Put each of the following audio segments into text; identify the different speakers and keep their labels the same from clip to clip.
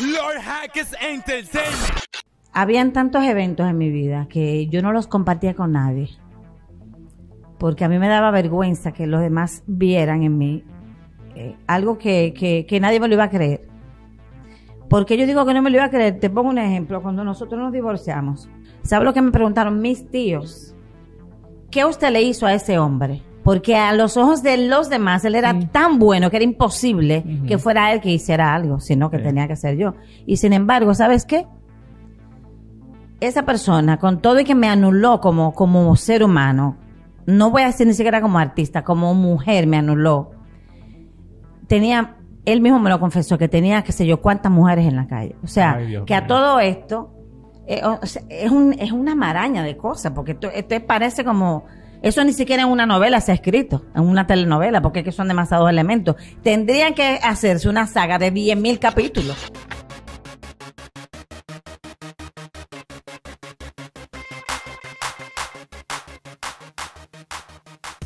Speaker 1: E Habían tantos eventos en mi vida que yo no los compartía con nadie. Porque a mí me daba vergüenza que los demás vieran en mí eh, algo que, nadie me lo iba a creer. Porque yo digo que no me lo iba a creer. Te pongo un ejemplo. Cuando nosotros nos divorciamos, ¿sabes lo que me preguntaron mis tíos? ¿Qué usted le hizo a ese hombre? porque a los ojos de los demás él era tan bueno que era imposible que fuera él que hiciera algo, sino que tenía que ser yo. Y sin embargo, ¿sabes qué? Esa persona, con todo y que me anuló como, como ser humano, no voy a decir ni siquiera como artista, como mujer me anuló, tenía él mismo me lo confesó, que tenía, qué sé yo, cuántas mujeres en la calle. O sea, que a todo esto eh, es, una maraña de cosas, porque esto parece como eso ni siquiera en una novela se ha escrito, en una telenovela, porque es que son demasiados elementos. Tendrían que hacerse una saga de 10.000 capítulos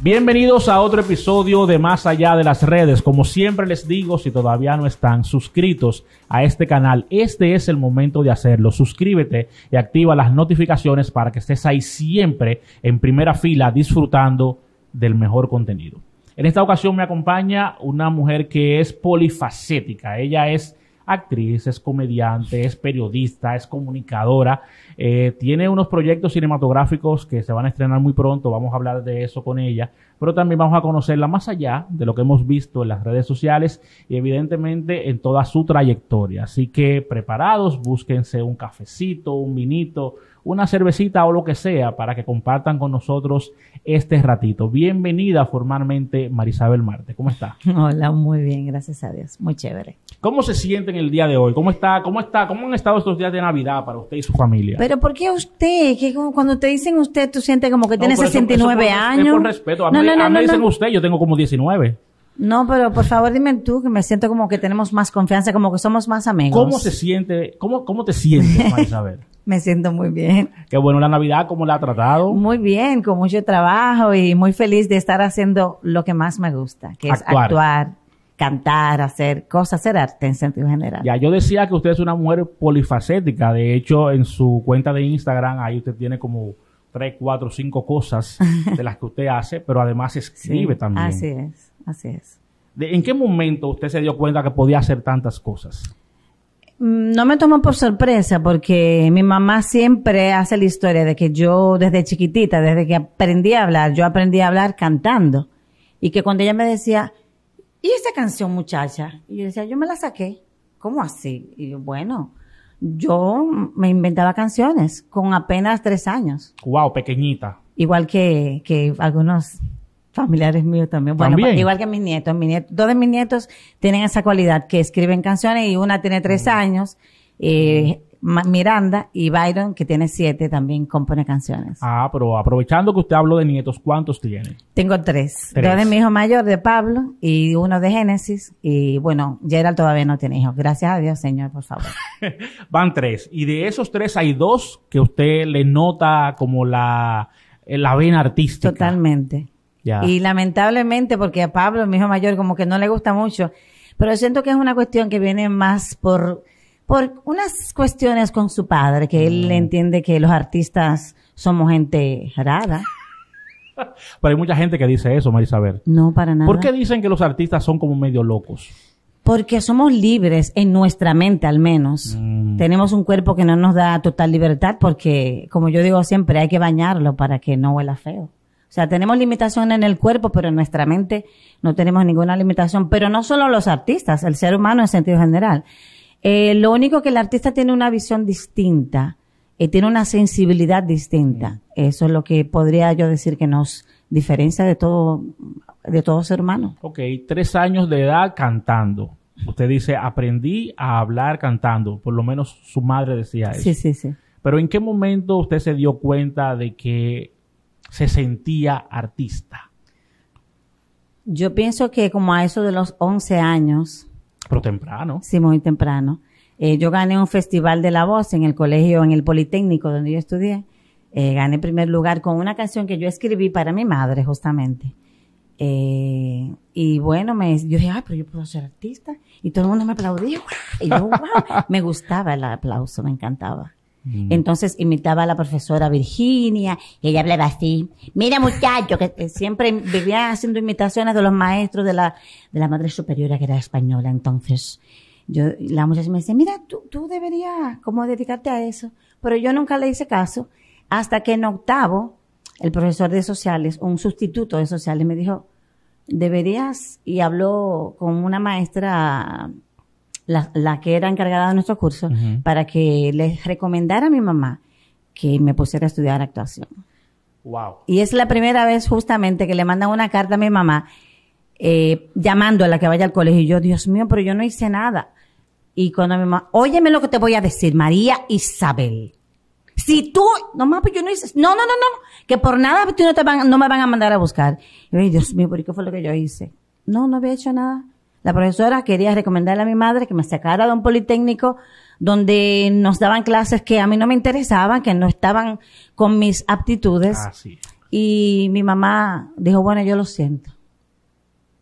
Speaker 2: Bienvenidos a otro episodio de Más allá de las redes. Como siempre les digo, si todavía no están suscritos a este canal, este es el momento de hacerlo. Suscríbete y activa las notificaciones para que estés ahí siempre en primera fila disfrutando del mejor contenido. En esta ocasión me acompaña una mujer que es polifacética. Ella es actriz, es comediante, es periodista, es comunicadora, eh, tiene unos proyectos cinematográficos que se van a estrenar muy pronto, vamos a hablar de eso con ella, pero también vamos a conocerla más allá de lo que hemos visto en las redes sociales y evidentemente en toda su trayectoria. Así que preparados, búsquense un cafecito, un vinito una cervecita o lo que sea para que compartan con nosotros este ratito. Bienvenida formalmente Marisabel Marte, ¿cómo está?
Speaker 1: Hola, muy bien, gracias a Dios, muy chévere. ¿Cómo se siente en el
Speaker 2: día de hoy? ¿Cómo está? ¿Cómo está? ¿Cómo han estado estos días de Navidad para usted y su familia?
Speaker 1: Pero ¿por qué usted? Que cuando te dicen usted, tú sientes como que tienes 69 años. respeto, a mí, me dicen
Speaker 2: usted, yo tengo como 19.
Speaker 1: No, pero por favor dime tú que me siento como que tenemos más confianza, como que somos más amigos. ¿Cómo se
Speaker 2: siente? ¿Cómo, cómo te sientes, Marisabel?
Speaker 1: Me siento muy bien.
Speaker 2: Qué bueno la Navidad, ¿cómo la ha tratado?
Speaker 1: Muy bien, con mucho trabajo y muy feliz de estar haciendo lo que más me gusta, que es actuar, cantar, hacer cosas, hacer arte en sentido general. Ya, yo
Speaker 2: decía que usted es una mujer polifacética, de hecho en su cuenta de Instagram ahí usted tiene como tres, cuatro, cinco cosas de las que usted hace, pero además escribe también. Así
Speaker 1: es, así es.
Speaker 2: ¿En qué momento usted se dio cuenta que podía hacer tantas cosas?
Speaker 1: Mm, no me tomó por sorpresa porque mi mamá siempre hace la historia de que yo desde chiquitita, desde que aprendí a hablar, yo aprendí a hablar cantando. Y que cuando ella me decía, ¿y esta canción muchacha? Y yo decía, yo me la saqué. ¿Cómo así? Y bueno, yo me inventaba canciones con apenas tres años.
Speaker 2: Wow, pequeñita.
Speaker 1: Igual que, que algunos familiares míos también. Bueno, pues, igual que mis nietos, mis Dos de mis nietos tienen esa cualidad, que escriben canciones y una tiene tres mm. años. Eh, Miranda y Byron, que tiene siete, también compone canciones.
Speaker 2: Ah, pero aprovechando que usted habló de nietos, ¿cuántos tiene?
Speaker 1: Tengo tres. Dos de mi hijo mayor, de Pablo, y uno de Génesis. Y bueno, Gerald todavía no tiene hijos. Gracias a Dios, señor, por favor.
Speaker 2: Van tres. Y de esos tres hay dos que usted le nota como la, la vena artística. Totalmente. Y
Speaker 1: lamentablemente, porque a Pablo, mi hijo mayor, como que no le gusta mucho, pero siento que es una cuestión que viene más por, por unas cuestiones con su padre, que él mm. entiende que los artistas somos gente rara.
Speaker 2: pero hay mucha gente que dice eso, Marisabel.
Speaker 1: No, para nada. ¿Por qué
Speaker 2: dicen que los artistas son como medio locos?
Speaker 1: Porque somos libres en nuestra mente al menos. Mm. Tenemos un cuerpo que no nos da total libertad porque, como yo digo siempre, hay que bañarlo para que no huela feo. O sea, tenemos limitaciones en el cuerpo, pero en nuestra mente no tenemos ninguna limitación. Pero no solo los artistas, el ser humano en sentido general. Eh, lo único que el artista tiene una visión distinta, y eh, tiene una sensibilidad distinta. Eso es lo que podría yo decir que nos diferencia de todo, de todo ser humano.
Speaker 2: Ok, tres años de edad cantando. Usted dice, aprendí a hablar cantando. Por lo menos su madre decía eso. Sí, sí, sí. Pero ¿en qué momento usted se dio cuenta de que se sentía artista?
Speaker 1: Yo pienso que como a eso de los 11 años. Pero temprano. Sí, muy temprano. Eh, yo gané un festival de la voz en el colegio, en el Politécnico donde yo estudié. Eh, gané primer lugar con una canción que yo escribí para mi madre, justamente. Eh, y bueno, me, yo dije, ay, pero yo puedo ser artista. Y todo el mundo me aplaudió. Y yo, wow, me gustaba el aplauso, me encantaba. Entonces imitaba a la profesora Virginia y ella hablaba así, mira muchacho, que, siempre vivía haciendo imitaciones de los maestros de la, madre superiora que era española. Entonces yo, la muchacha me dice, mira, tú, tú deberías como dedicarte a eso. Pero yo nunca le hice caso hasta que en octavo el profesor de sociales, un sustituto de sociales me dijo, deberías, y habló con una maestra la, la que era encargada de nuestro curso, para que les recomendara a mi mamá que me pusiera a estudiar actuación. Wow. Y es la primera vez justamente que le mandan una carta a mi mamá eh, llamando a la que vaya al colegio. Y yo, Dios mío, pero yo no hice nada. Y cuando mi mamá, óyeme lo que te voy a decir, María Isabel. Si tú, no pues yo no hice, no, no, no, no, que por nada tú no, te van, no me van a mandar a buscar. Y yo, Dios mío, ¿por qué fue lo que yo hice? No, no había hecho nada. La profesora quería recomendarle a mi madre que me sacara de un politécnico donde nos daban clases que a mí no me interesaban, que no estaban con mis aptitudes. Y mi mamá dijo, bueno, yo lo siento.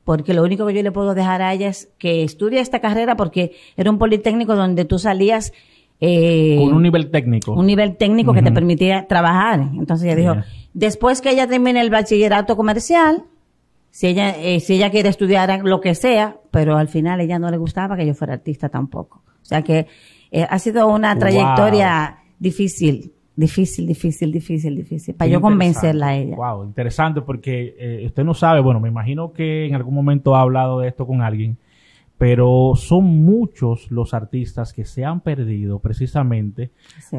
Speaker 1: Porque lo único que yo le puedo dejar a ella es que estudie esta carrera porque era un politécnico donde tú salías... Eh, con un
Speaker 2: nivel técnico. Un
Speaker 1: nivel técnico que te permitía trabajar. Entonces ella dijo, después que ella termine el bachillerato comercial, si ella, eh, si ella quiere estudiar lo que sea, pero al final ella no le gustaba que yo fuera artista tampoco. O sea que eh, ha sido una trayectoria difícil, difícil, difícil, difícil, difícil,
Speaker 2: para yo convencerla a ella. Wow, interesante porque eh, usted no sabe, bueno, me imagino que en algún momento ha hablado de esto con alguien, pero son muchos los artistas que se han perdido precisamente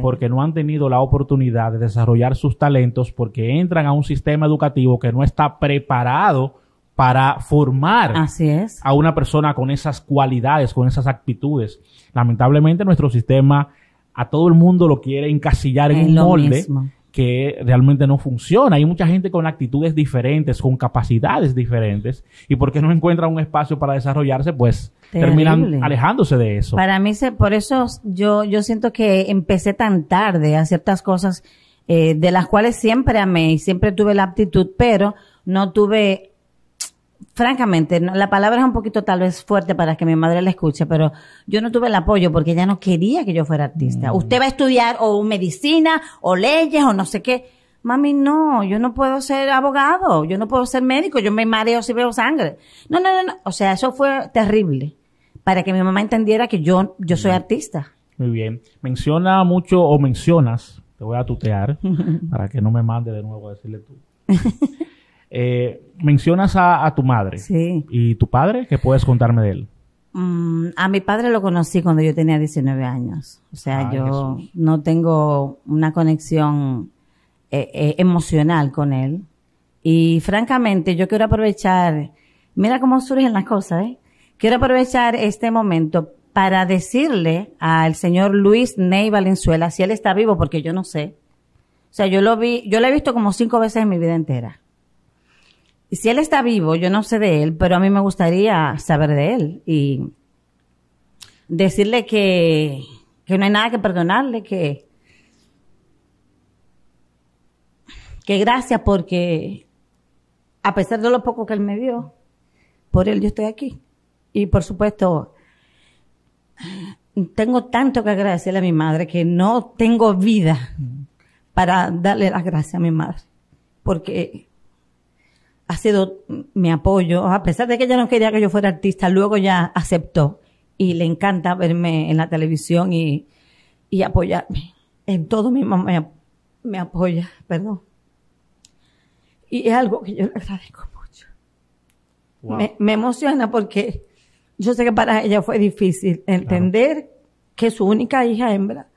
Speaker 2: porque no han tenido la oportunidad de desarrollar sus talentos porque entran a un sistema educativo que no está preparado para formar Así es. a una persona con esas cualidades, con esas actitudes. Lamentablemente nuestro sistema a todo el mundo lo quiere encasillar en un molde que realmente no funciona. Hay mucha gente con actitudes diferentes, con capacidades diferentes, y porque no encuentra un espacio para desarrollarse, pues terminan alejándose de eso. Para
Speaker 1: mí, se, por eso yo, yo siento que empecé tan tarde a ciertas cosas eh, de las cuales siempre amé y siempre tuve la aptitud, pero no tuve francamente, la palabra es un poquito tal vez fuerte para que mi madre la escuche, pero yo no tuve el apoyo porque ella no quería que yo fuera artista. Mm. Usted va a estudiar o medicina o leyes o no sé qué. Mami, no, yo no puedo ser abogado, yo no puedo ser médico, yo me mareo si veo sangre. No, no, no, no. O sea, eso fue terrible para que mi mamá entendiera que yo, yo soy artista.
Speaker 2: Muy bien. Menciona mucho o mencionas, te voy a tutear para que no me mande de nuevo a decirle tú. Eh, mencionas a, tu madre. ¿Y tu padre? que puedes contarme de él?
Speaker 1: Mm, a mi padre lo conocí cuando yo tenía 19 años. O sea, yo no tengo una conexión eh, eh, emocional con él. Y francamente, yo quiero aprovechar, mira cómo surgen las cosas, Quiero aprovechar este momento para decirle al señor Luis Ney Valenzuela si él está vivo, porque yo no sé. O sea, yo lo vi, yo lo he visto como cinco veces en mi vida entera si él está vivo, yo no sé de él, pero a mí me gustaría saber de él y decirle que, que no hay nada que perdonarle, que, que gracias porque a pesar de lo poco que él me dio, por él yo estoy aquí. Y por supuesto, tengo tanto que agradecerle a mi madre que no tengo vida para darle las gracias a mi madre, porque ha sido mi apoyo, a pesar de que ella no quería que yo fuera artista, luego ya aceptó y le encanta verme en la televisión y, y apoyarme. En todo mi mamá me, apoya, perdón. Y es algo que yo le agradezco mucho. Me, emociona porque yo sé que para ella fue difícil entender que su única hija hembra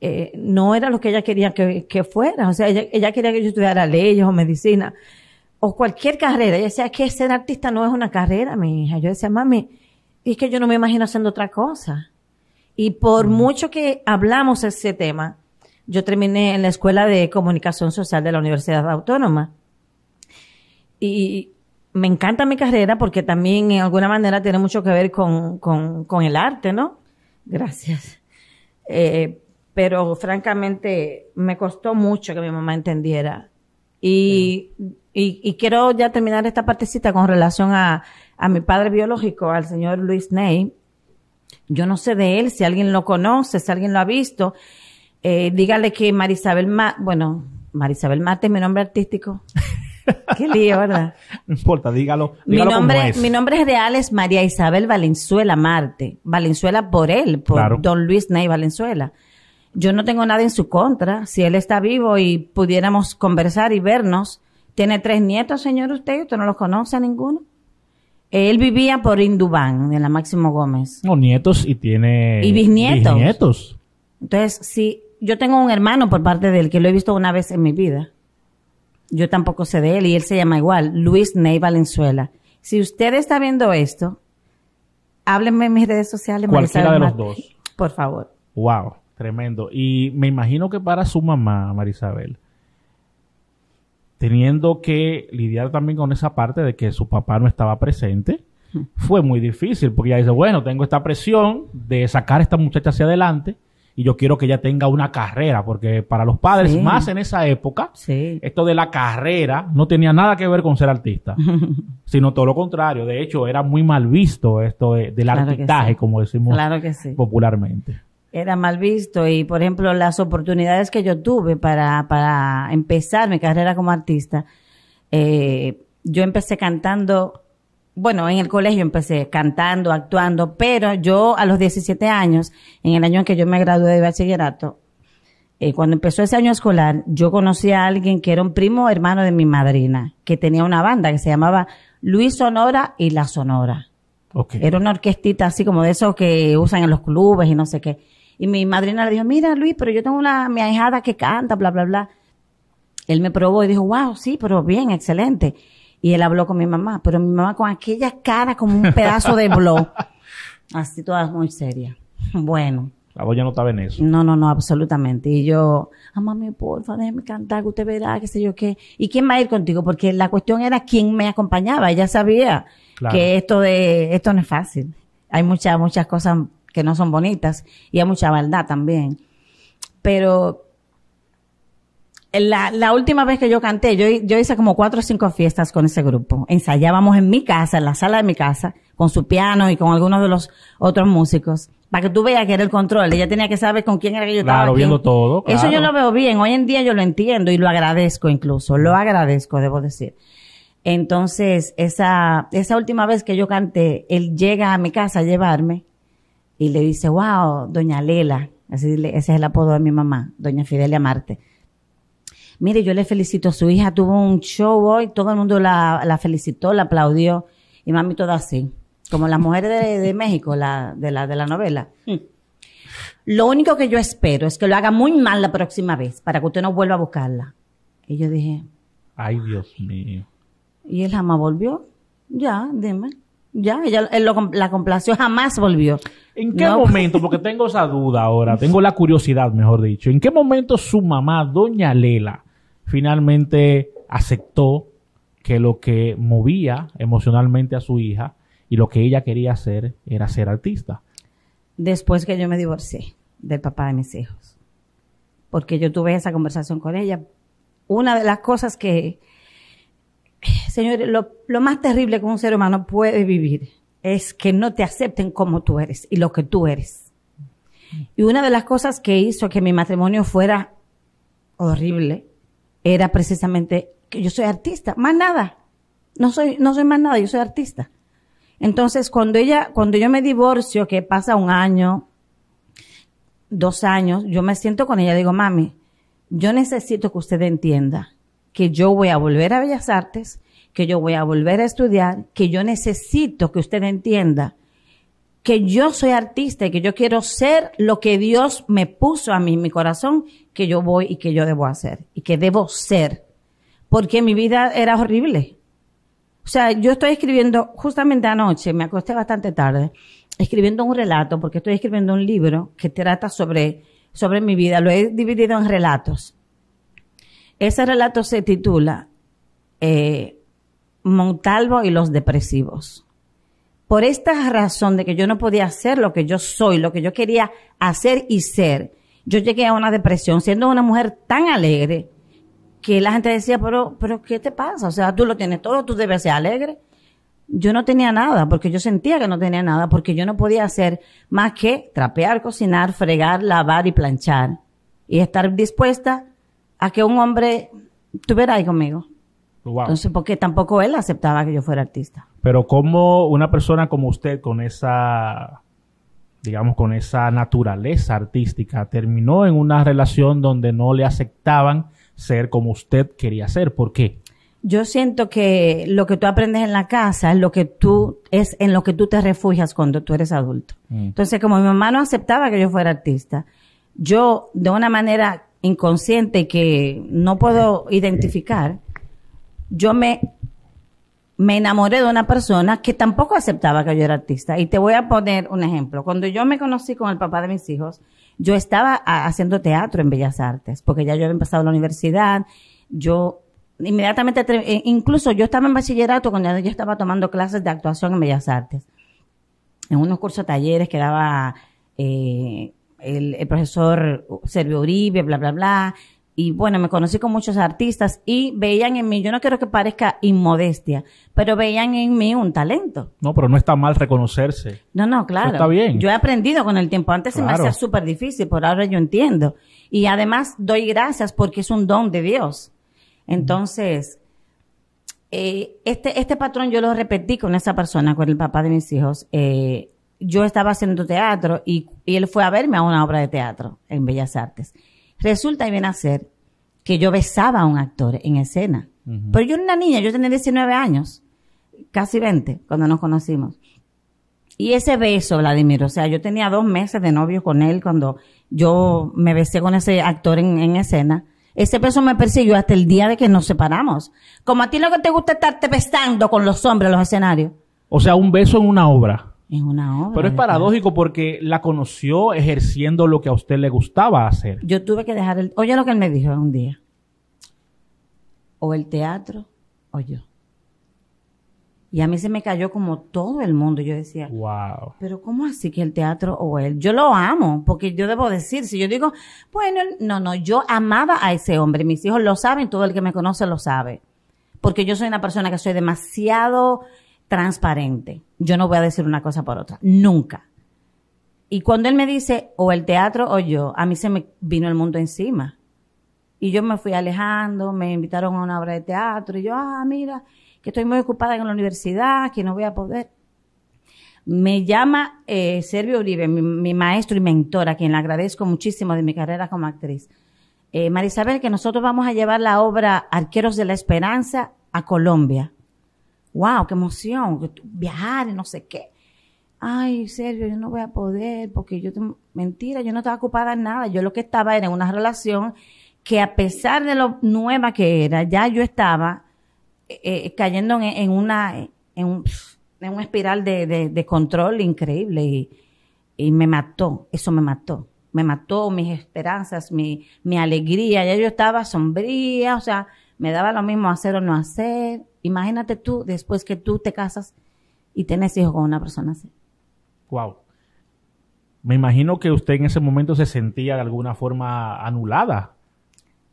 Speaker 1: eh, no era lo que ella quería que, fuera. O sea, ella quería que yo estudiara leyes o medicina o cualquier carrera. ya decía, que ser artista no es una carrera, mi hija. Yo decía, mami, es que yo no me imagino haciendo otra cosa. Y por mucho que hablamos ese tema, yo terminé en la Escuela de Comunicación Social de la Universidad Autónoma. Y me encanta mi carrera porque también en alguna manera tiene mucho que ver con, el arte, ¿no? Gracias. Eh, pero francamente me costó mucho que mi mamá entendiera. Y y, quiero ya terminar esta partecita con relación a, mi padre biológico, al señor Luis Ney. Yo no sé de él, si alguien lo conoce, si alguien lo ha visto. Eh, dígale que Isabel Ma bueno, Marisabel Marte es mi nombre artístico. Qué lío, ¿verdad?
Speaker 2: No importa, dígalo. mi, nombre, es. mi
Speaker 1: nombre real, es María Isabel Valenzuela Marte. Valenzuela por él, por don Luis Ney Valenzuela. Yo no tengo nada en su contra. Si él está vivo y pudiéramos conversar y vernos, tiene tres nietos, señor usted, usted no los conoce a ninguno. Él vivía por Indubán, en la Máximo Gómez. No, nietos y tiene... Y bisnietos. Entonces, sí, yo tengo un hermano por parte de él, que lo he visto una vez en mi vida. Yo tampoco sé de él y él se llama igual, Luis Ney Valenzuela. Si usted está viendo esto, háblenme en mis redes sociales. Cualquiera de los dos. Por favor.
Speaker 2: Wow, tremendo. Y me imagino que para su mamá, Marisabel, teniendo que lidiar también con esa parte de que su papá no estaba presente, hmm. fue muy difícil, porque ella dice, bueno, tengo esta presión de sacar a esta muchacha hacia adelante y yo quiero que ella tenga una carrera, porque para los padres, más en esa época, esto de la carrera no tenía nada que ver con ser artista, sino todo lo contrario. De hecho, era muy mal visto esto del como decimos popularmente
Speaker 1: era mal visto y por ejemplo las oportunidades que yo tuve para, para empezar mi carrera como artista, eh, yo empecé cantando, bueno, en el colegio empecé cantando, actuando, pero yo a los 17 años, en el año en que yo me gradué de bachillerato, eh, cuando empezó ese año escolar, yo conocí a alguien que era un primo hermano de mi madrina, que tenía una banda que se llamaba Luis Sonora y La Sonora. Era una orquestita así como de esos que usan en los clubes y no sé qué. Y mi madrina le dijo, mira Luis, pero yo tengo una, mi ahijada que canta, bla, bla, bla. Él me probó y dijo, wow, sí, pero bien, excelente. Y él habló con mi mamá, pero mi mamá con aquella cara como un pedazo de blog, así todas muy seria. Bueno. La voz ya no estaba en eso. No, no, no, absolutamente. Y yo, a ah, mami, porfa, déjeme cantar, que usted verá, qué sé yo qué. ¿Y quién va a ir contigo? Porque la cuestión era quién me acompañaba. Ella sabía que esto de, esto no es fácil. Hay muchas, muchas cosas que no son bonitas y hay mucha maldad también. Pero la, última vez que yo canté, yo, yo hice como cuatro o cinco fiestas con ese grupo. Ensayábamos en mi casa, en la sala de mi casa, con su piano y con algunos de los otros músicos. Para que tú veas que era el control. Ella tenía que saber con quién era que yo claro, estaba. viendo todo. Eso yo lo veo bien. Hoy en día yo lo entiendo y lo agradezco incluso. Lo agradezco, debo decir. Entonces, esa, esa última vez que yo canté, él llega a mi casa a llevarme y le dice, wow, doña Lela, así ese es el apodo de mi mamá, doña Fidelia Marte. Mire, yo le felicito a su hija, tuvo un show hoy, todo el mundo la, felicitó, la aplaudió, y mami todo así, como las mujeres de, México, la, de, la, de la novela. Mm. Lo único que yo espero es que lo haga muy mal la próxima vez, para que usted no vuelva a buscarla. Y yo dije, ay Dios mío. Y él jamás volvió, ya, dime. Ya, ella la complació, jamás volvió. ¿En qué momento? Porque tengo esa
Speaker 2: duda ahora, tengo la curiosidad, mejor dicho. ¿En qué momento su mamá, doña Lela, finalmente aceptó que lo que movía emocionalmente a su hija y lo que ella quería hacer era ser artista?
Speaker 1: Después que yo me divorcié del papá de mis hijos. Porque yo tuve esa conversación con ella. Una de las cosas que, señores, lo, lo más terrible que un ser humano puede vivir es que no te acepten como tú eres y lo que tú eres. Y una de las cosas que hizo que mi matrimonio fuera horrible era precisamente que yo soy artista, más nada. No soy, no soy más nada, yo soy artista. Entonces, cuando ella, cuando yo me divorcio, que pasa un año, dos años, yo me siento con ella, digo, mami, yo necesito que usted entienda que yo voy a volver a Bellas Artes, que yo voy a volver a estudiar, que yo necesito que usted entienda que yo soy artista y que yo quiero ser lo que Dios me puso a mí en mi corazón, que yo voy y que yo debo hacer y que debo ser. Porque mi vida era horrible. O sea, yo estoy escribiendo, justamente anoche, me acosté bastante tarde, escribiendo un relato, porque estoy escribiendo un libro que trata sobre, sobre mi vida. Lo he dividido en relatos. Ese relato se titula eh, Montalvo y los depresivos. Por esta razón de que yo no podía hacer lo que yo soy, lo que yo quería hacer y ser, yo llegué a una depresión siendo una mujer tan alegre que la gente decía, pero, pero ¿qué te pasa? O sea, tú lo tienes todo, tú debes ser alegre. Yo no tenía nada, porque yo sentía que no tenía nada, porque yo no podía hacer más que trapear, cocinar, fregar, lavar y planchar. Y estar dispuesta a que un hombre estuviera ahí conmigo. Entonces, porque tampoco él aceptaba que yo fuera artista.
Speaker 2: Pero como una persona como usted, con esa, digamos, con esa naturaleza artística, terminó en una relación donde no le aceptaban ser como usted quería ser. ¿Por qué?
Speaker 1: Yo siento que lo que tú aprendes en la casa es lo que tú es en lo que tú te refugias cuando tú eres adulto. Mm. Entonces, como mi mamá no aceptaba que yo fuera artista, yo de una manera inconsciente que no puedo identificar, yo me, me enamoré de una persona que tampoco aceptaba que yo era artista. Y te voy a poner un ejemplo. Cuando yo me conocí con el papá de mis hijos, yo estaba ah, haciendo teatro en Bellas Artes, porque ya yo había empezado la universidad, yo inmediatamente, eh, incluso yo estaba en bachillerato cuando yo estaba tomando clases de actuación en Bellas Artes, en unos cursos, talleres que daba eh, el, profesor Servio Uribe, bla, bla, bla. Y bueno, me conocí con muchos artistas y veían en mí, yo no quiero que parezca inmodestia, pero veían en mí un talento.
Speaker 2: No, pero no está mal reconocerse.
Speaker 1: No, no, claro. está bien. Yo he aprendido con el tiempo. Antes se me hacía súper difícil, por ahora yo entiendo. Y además doy gracias porque es un don de Dios. Entonces, eh, este, este patrón yo lo repetí con esa persona, con el papá de mis hijos. Eh, yo estaba haciendo teatro y, él fue a verme a una obra de teatro en Bellas Artes. Resulta y viene a ser que yo besaba a un actor en escena. Pero yo era una niña, yo tenía 19 años, casi 20, cuando nos conocimos. Y ese beso, Vladimir, o sea, yo tenía dos meses de novio con él cuando yo me besé con ese actor en, en escena. Ese beso me persiguió hasta el día de que nos separamos. Como a ti lo que te gusta estarte besando con los hombres en los escenarios. O sea, un beso en una obra en una obra. Pero es
Speaker 2: paradójico porque la conoció ejerciendo lo que a usted le gustaba hacer.
Speaker 1: Yo tuve que dejar el... Oye lo que él me dijo un día. O el teatro o yo. Y a mí se me cayó como todo el mundo. Yo decía, wow. Pero ¿cómo así que el teatro o él? Yo lo amo, porque yo debo decir, si yo digo, bueno, no, no, yo amaba a ese hombre. Mis hijos lo saben, todo el que me conoce lo sabe. Porque yo soy una persona que soy demasiado transparente. Yo no voy a decir una cosa por otra, nunca. Y cuando él me dice, o el teatro o yo, a mí se me vino el mundo encima. Y yo me fui alejando, me invitaron a una obra de teatro y yo, ah, mira, que estoy muy ocupada en la universidad, que no voy a poder. Me llama eh, Servio Uribe, mi, maestro y mentor, a quien le agradezco muchísimo de mi carrera como actriz. Eh, Marisabel, que nosotros vamos a llevar la obra Arqueros de la Esperanza a Colombia wow, qué emoción, viajar y no sé qué. Ay, Sergio, yo no voy a poder porque yo, te... mentira, yo no estaba ocupada en nada. Yo lo que estaba era en una relación que a pesar de lo nueva que era, ya yo estaba eh, eh, cayendo en, una, en un, espiral de, control increíble y, me mató, eso me mató. Me mató mis esperanzas, mi alegría. Ya yo estaba sombría, o sea, me daba lo mismo hacer o no hacer Imagínate tú después que tú te casas y tienes hijos con una persona así.
Speaker 2: Wow. Me imagino que usted en ese momento se sentía de alguna forma anulada,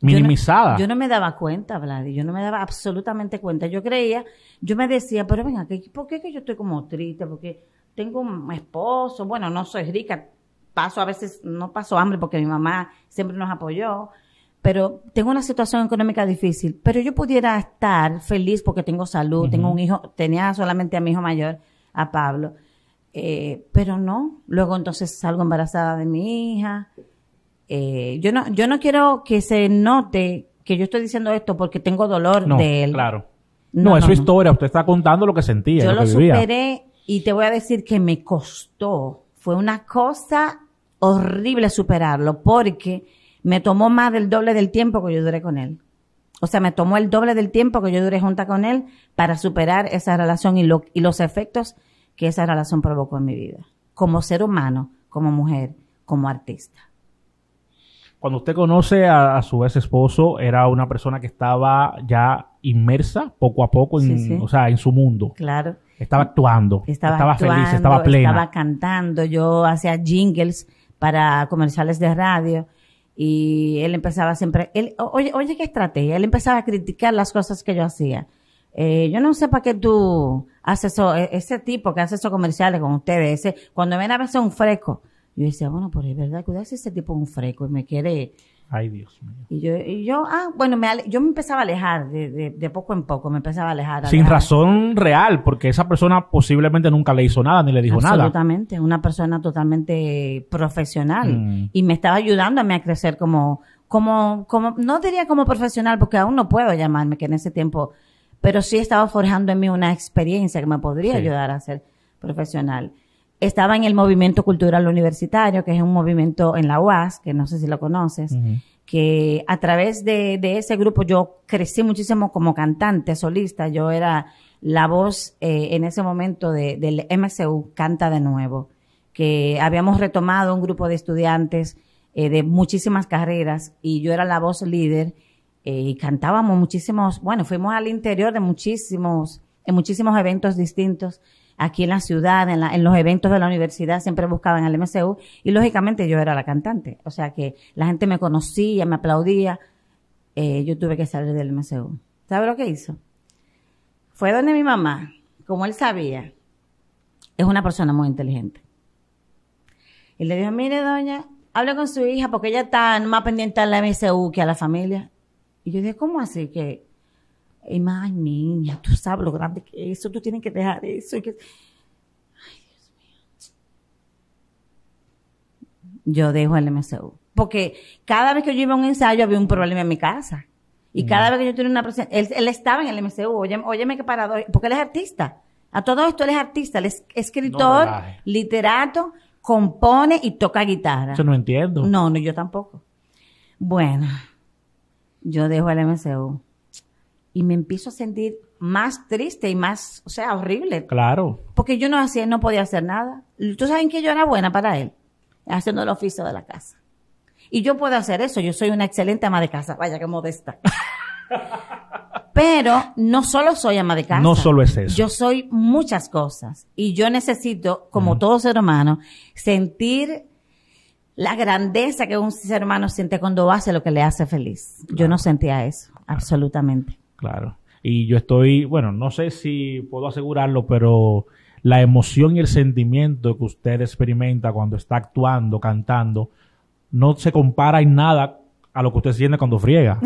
Speaker 2: minimizada. Yo
Speaker 1: no, me daba cuenta, Vladi yo no me daba absolutamente cuenta. Yo creía, yo me decía, pero venga, ¿por qué que yo estoy como triste? Porque tengo un esposo, bueno, no soy rica, paso a veces, no paso hambre porque mi mamá siempre nos apoyó, pero tengo una situación económica difícil, pero yo pudiera estar feliz porque tengo salud, tengo un hijo, tenía solamente a mi hijo mayor, a Pablo, eh, pero no, luego entonces salgo embarazada de mi hija. Eh, yo, no, yo no quiero que se note que yo estoy diciendo esto porque tengo dolor de él. Claro. No, es su
Speaker 2: historia, usted está contando lo que sentía. Yo lo, que vivía.
Speaker 1: superé y te voy a decir que me costó. Fue una cosa horrible superarlo porque me tomó más del doble del tiempo que yo duré con él. O sea, me tomó el doble del tiempo que yo duré junta con él para superar esa relación y, los efectos que esa relación provocó en mi vida, como ser humano, como mujer, como artista.
Speaker 2: Cuando usted conoce a, su ex esposo, era una persona que estaba ya inmersa poco a poco en, sea, en su mundo. Claro. Estaba actuando.
Speaker 1: Estaba, feliz, estaba plena. Estaba cantando. Yo hacía jingles para comerciales de radio. Y él empezaba siempre, él, oye, oye, qué estrategia. Él empezaba a criticar las cosas que yo hacía. Eh, yo no sé para qué tú haces eso, e, ese tipo que hace esos comerciales con ustedes, cuando ven a veces un fresco. Yo decía, bueno, pero es verdad, cuidado si ese tipo es un fresco y me quiere Ay, Dios mío. Y yo, ah, bueno, me yo me empezaba a alejar de, poco en poco, me empezaba a alejar. Sin
Speaker 2: razón real, porque esa persona posiblemente nunca le hizo nada ni le dijo nada. Absolutamente,
Speaker 1: una persona totalmente profesional mm. y me estaba ayudándome a crecer como, como, como, no diría como profesional, porque aún no puedo llamarme, que en ese tiempo, pero sí estaba forjando en mí una experiencia que me podría ayudar a ser profesional estaba en el movimiento cultural universitario, que es un movimiento en la UAS, que no sé si lo conoces, que a través de, ese grupo yo crecí muchísimo como cantante, solista, yo era la voz eh, en ese momento del MCU, Canta de Nuevo, que habíamos retomado un grupo de estudiantes eh, de muchísimas carreras y yo era la voz líder eh, y cantábamos muchísimos, bueno, fuimos al interior de muchísimos, en muchísimos eventos distintos aquí en la ciudad, en, los eventos de la universidad, siempre buscaban al MCU y lógicamente yo era la cantante. O sea que la gente me conocía, me aplaudía. Eh, yo tuve que salir del MCU. ¿Sabe lo que hizo? Fue donde mi mamá, como él sabía, es una persona muy inteligente. Y le dijo, mire doña, hable con su hija porque ella está más pendiente al la MCU que a la familia. Y yo dije, ¿cómo así que ay, niña, tú sabes lo grande que es eso, tú tienes que dejar eso. Ay, Dios mío. Yo dejo el MCU. Porque cada vez que yo iba a un ensayo había un problema en mi casa. Y cada vez que yo tenía una presencia, él, estaba en el MCU, óyeme, óyeme qué parado. porque él es artista. A todo esto él es artista, él es escritor, literato, compone y toca guitarra. Yo no entiendo. No, no, yo tampoco. Bueno, yo dejo el MCU y me empiezo a sentir más triste y más, o sea, horrible. Claro. Porque yo no hacía, no podía hacer nada. Tú saben que yo era buena para él, haciendo el oficio de la casa. Y yo puedo hacer eso, yo soy una excelente ama de casa, vaya que modesta. Pero no solo soy ama de casa. No solo es eso. Yo soy muchas cosas. Y yo necesito, como todo ser humano, sentir la grandeza que un ser humano siente cuando hace lo que le hace feliz. Yo no sentía eso, absolutamente.
Speaker 2: Claro. Y yo estoy, bueno, no sé si puedo asegurarlo, pero la emoción y el sentimiento que usted experimenta cuando está actuando, cantando, no se compara en nada a lo que usted siente cuando friega.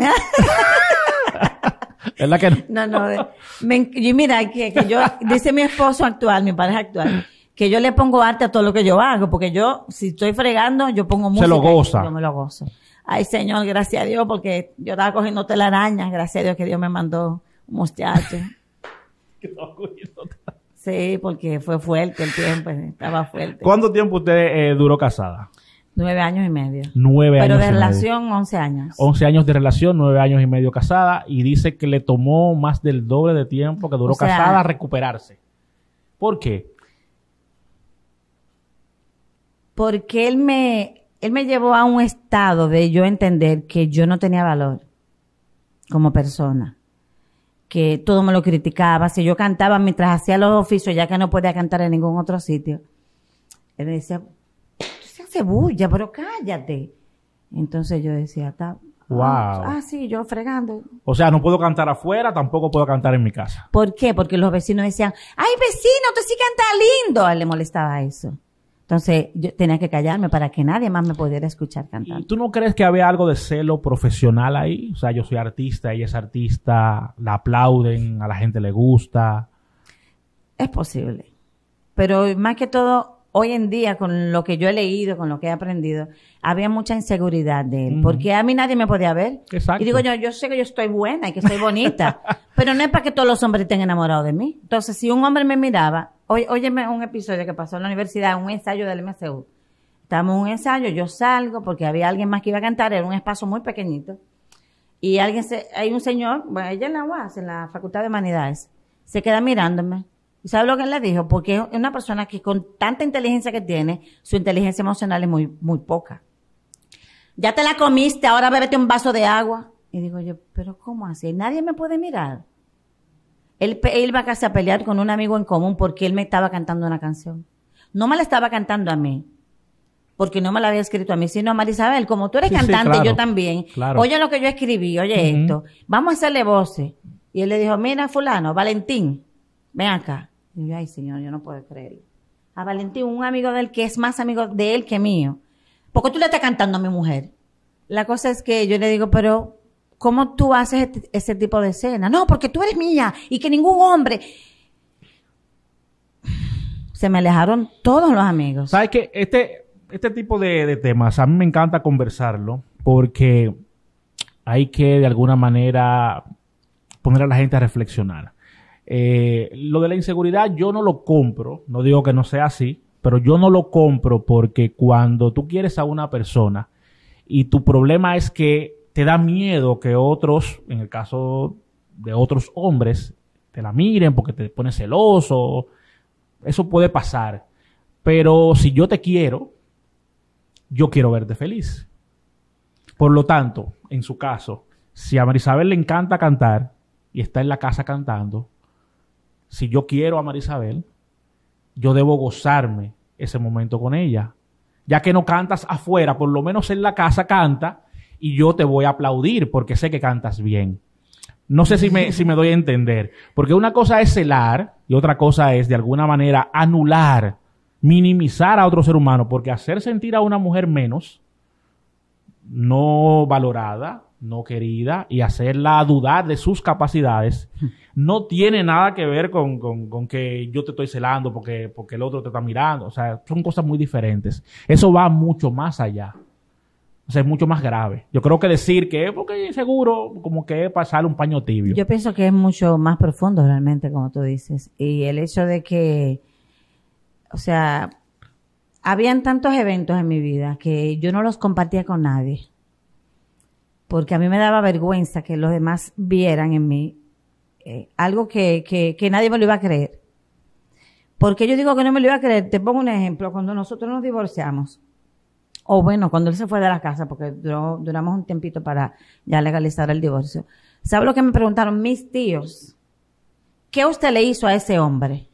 Speaker 1: ¿Es la que no? No, eh, y mira, que, que, yo, dice mi esposo actual, mi pareja actual, que yo le pongo arte a todo lo que yo hago, porque yo, si estoy fregando, yo pongo música. Se lo Yo me lo gozo. Ay, Señor, gracias a Dios, porque yo estaba cogiendo telarañas, gracias a Dios que Dios me mandó un muchacho. sí, porque fue fuerte el tiempo, estaba fuerte.
Speaker 2: ¿Cuánto tiempo usted eh, duró casada?
Speaker 1: Nueve años y medio.
Speaker 2: Nueve años. Pero de relación,
Speaker 1: once años. Once
Speaker 2: años de relación, nueve años y medio casada. Y dice que le tomó más del doble de tiempo que duró casada a recuperarse. ¿Por qué?
Speaker 1: Porque él me él me llevó a un estado de yo entender que yo no tenía valor como persona, que todo me lo criticaba, si yo cantaba mientras hacía los oficios, ya que no podía cantar en ningún otro sitio, él me decía, tú se hace bulla, pero cállate. Entonces yo decía, ah,
Speaker 2: Wow. Ah,
Speaker 1: sí, yo fregando.
Speaker 2: O sea, no puedo cantar afuera, tampoco puedo cantar en mi casa.
Speaker 1: ¿Por qué? Porque los vecinos decían, ay vecino, tú sí cantas lindo. A él le molestaba eso. Entonces yo tenía que callarme para que nadie más me pudiera escuchar cantar.
Speaker 2: ¿Y tú no crees que había algo de celo profesional ahí? O sea, yo soy artista, ella es artista, la aplauden, a la gente le gusta.
Speaker 1: Es posible. Pero más que todo, hoy en día, con lo que yo he leído, con lo que he aprendido, había mucha inseguridad de él. Porque a mí nadie me podía ver. Exacto. Y digo yo, yo sé que yo estoy buena y que soy bonita. pero no es para que todos los hombres estén enamorados de mí. Entonces, si un hombre me miraba, Oye, óyeme un episodio que pasó en la universidad, un ensayo del MCU. Estamos en un ensayo, yo salgo porque había alguien más que iba a cantar, era un espacio muy pequeñito. Y alguien se, hay un señor, bueno, ella en la UAS, en la Facultad de Humanidades, se queda mirándome. ¿Y sabe lo que él le dijo? Porque es una persona que con tanta inteligencia que tiene, su inteligencia emocional es muy, muy poca. Ya te la comiste, ahora bébete un vaso de agua. Y digo yo, pero ¿cómo así? Nadie me puede mirar. Él, él va a casa a pelear con un amigo en común porque él me estaba cantando una canción. No me la estaba cantando a mí, porque no me la había escrito a mí, sino a Marisabel. Como tú eres cantante, yo también. Oye lo que yo escribí, oye esto. Vamos a hacerle voces. Y él le dijo, mira, fulano, Valentín, ven acá. Y yo, ay, señor, yo no puedo creerlo. A Valentín, un amigo de él que es más amigo de él que mío. qué tú le estás cantando a mi mujer. La cosa es que yo le digo, pero ¿Cómo tú haces ese tipo de escena? No, porque tú eres mía y que ningún hombre. Se me alejaron todos los amigos.
Speaker 2: ¿Sabes qué? Este, este tipo de, temas a mí me encanta conversarlo porque hay que de alguna manera poner a la gente a reflexionar. Eh, lo de la inseguridad yo no lo compro, no digo que no sea así, pero yo no lo compro porque cuando tú quieres a una persona y tu problema es que te da miedo que otros, en el caso de otros hombres, te la miren porque te pones celoso. Eso puede pasar. Pero si yo te quiero, yo quiero verte feliz. Por lo tanto, en su caso, si a Marisabel le encanta cantar y está en la casa cantando, si yo quiero a Marisabel, yo debo gozarme ese momento con ella. Ya que no cantas afuera, por lo menos en la casa canta y yo te voy a aplaudir porque sé que cantas bien. No sé si me, si me doy a entender. Porque una cosa es celar y otra cosa es, de alguna manera, anular, minimizar a otro ser humano. Porque hacer sentir a una mujer menos, no valorada, no querida, y hacerla dudar de sus capacidades, no tiene nada que ver con, que yo te estoy celando porque, porque el otro te está mirando. O sea, son cosas muy diferentes. Eso va mucho más allá. O sea, es mucho más grave. Yo creo que decir que porque seguro, como que es pasar un paño tibio. Yo
Speaker 1: pienso que es mucho más profundo realmente, como tú dices. Y el hecho de que, o sea, habían tantos eventos en mi vida que yo no los compartía con nadie. Porque a mí me daba vergüenza que los demás vieran en mí eh, algo que, que nadie me lo iba a creer. Porque yo digo que no me lo iba a creer. Te pongo un ejemplo. Cuando nosotros nos divorciamos, o bueno, cuando él se fue de la casa, porque duramos un tiempito para ya legalizar el divorcio. ¿Sabe lo que me preguntaron mis tíos? ¿Qué usted le hizo a ese hombre?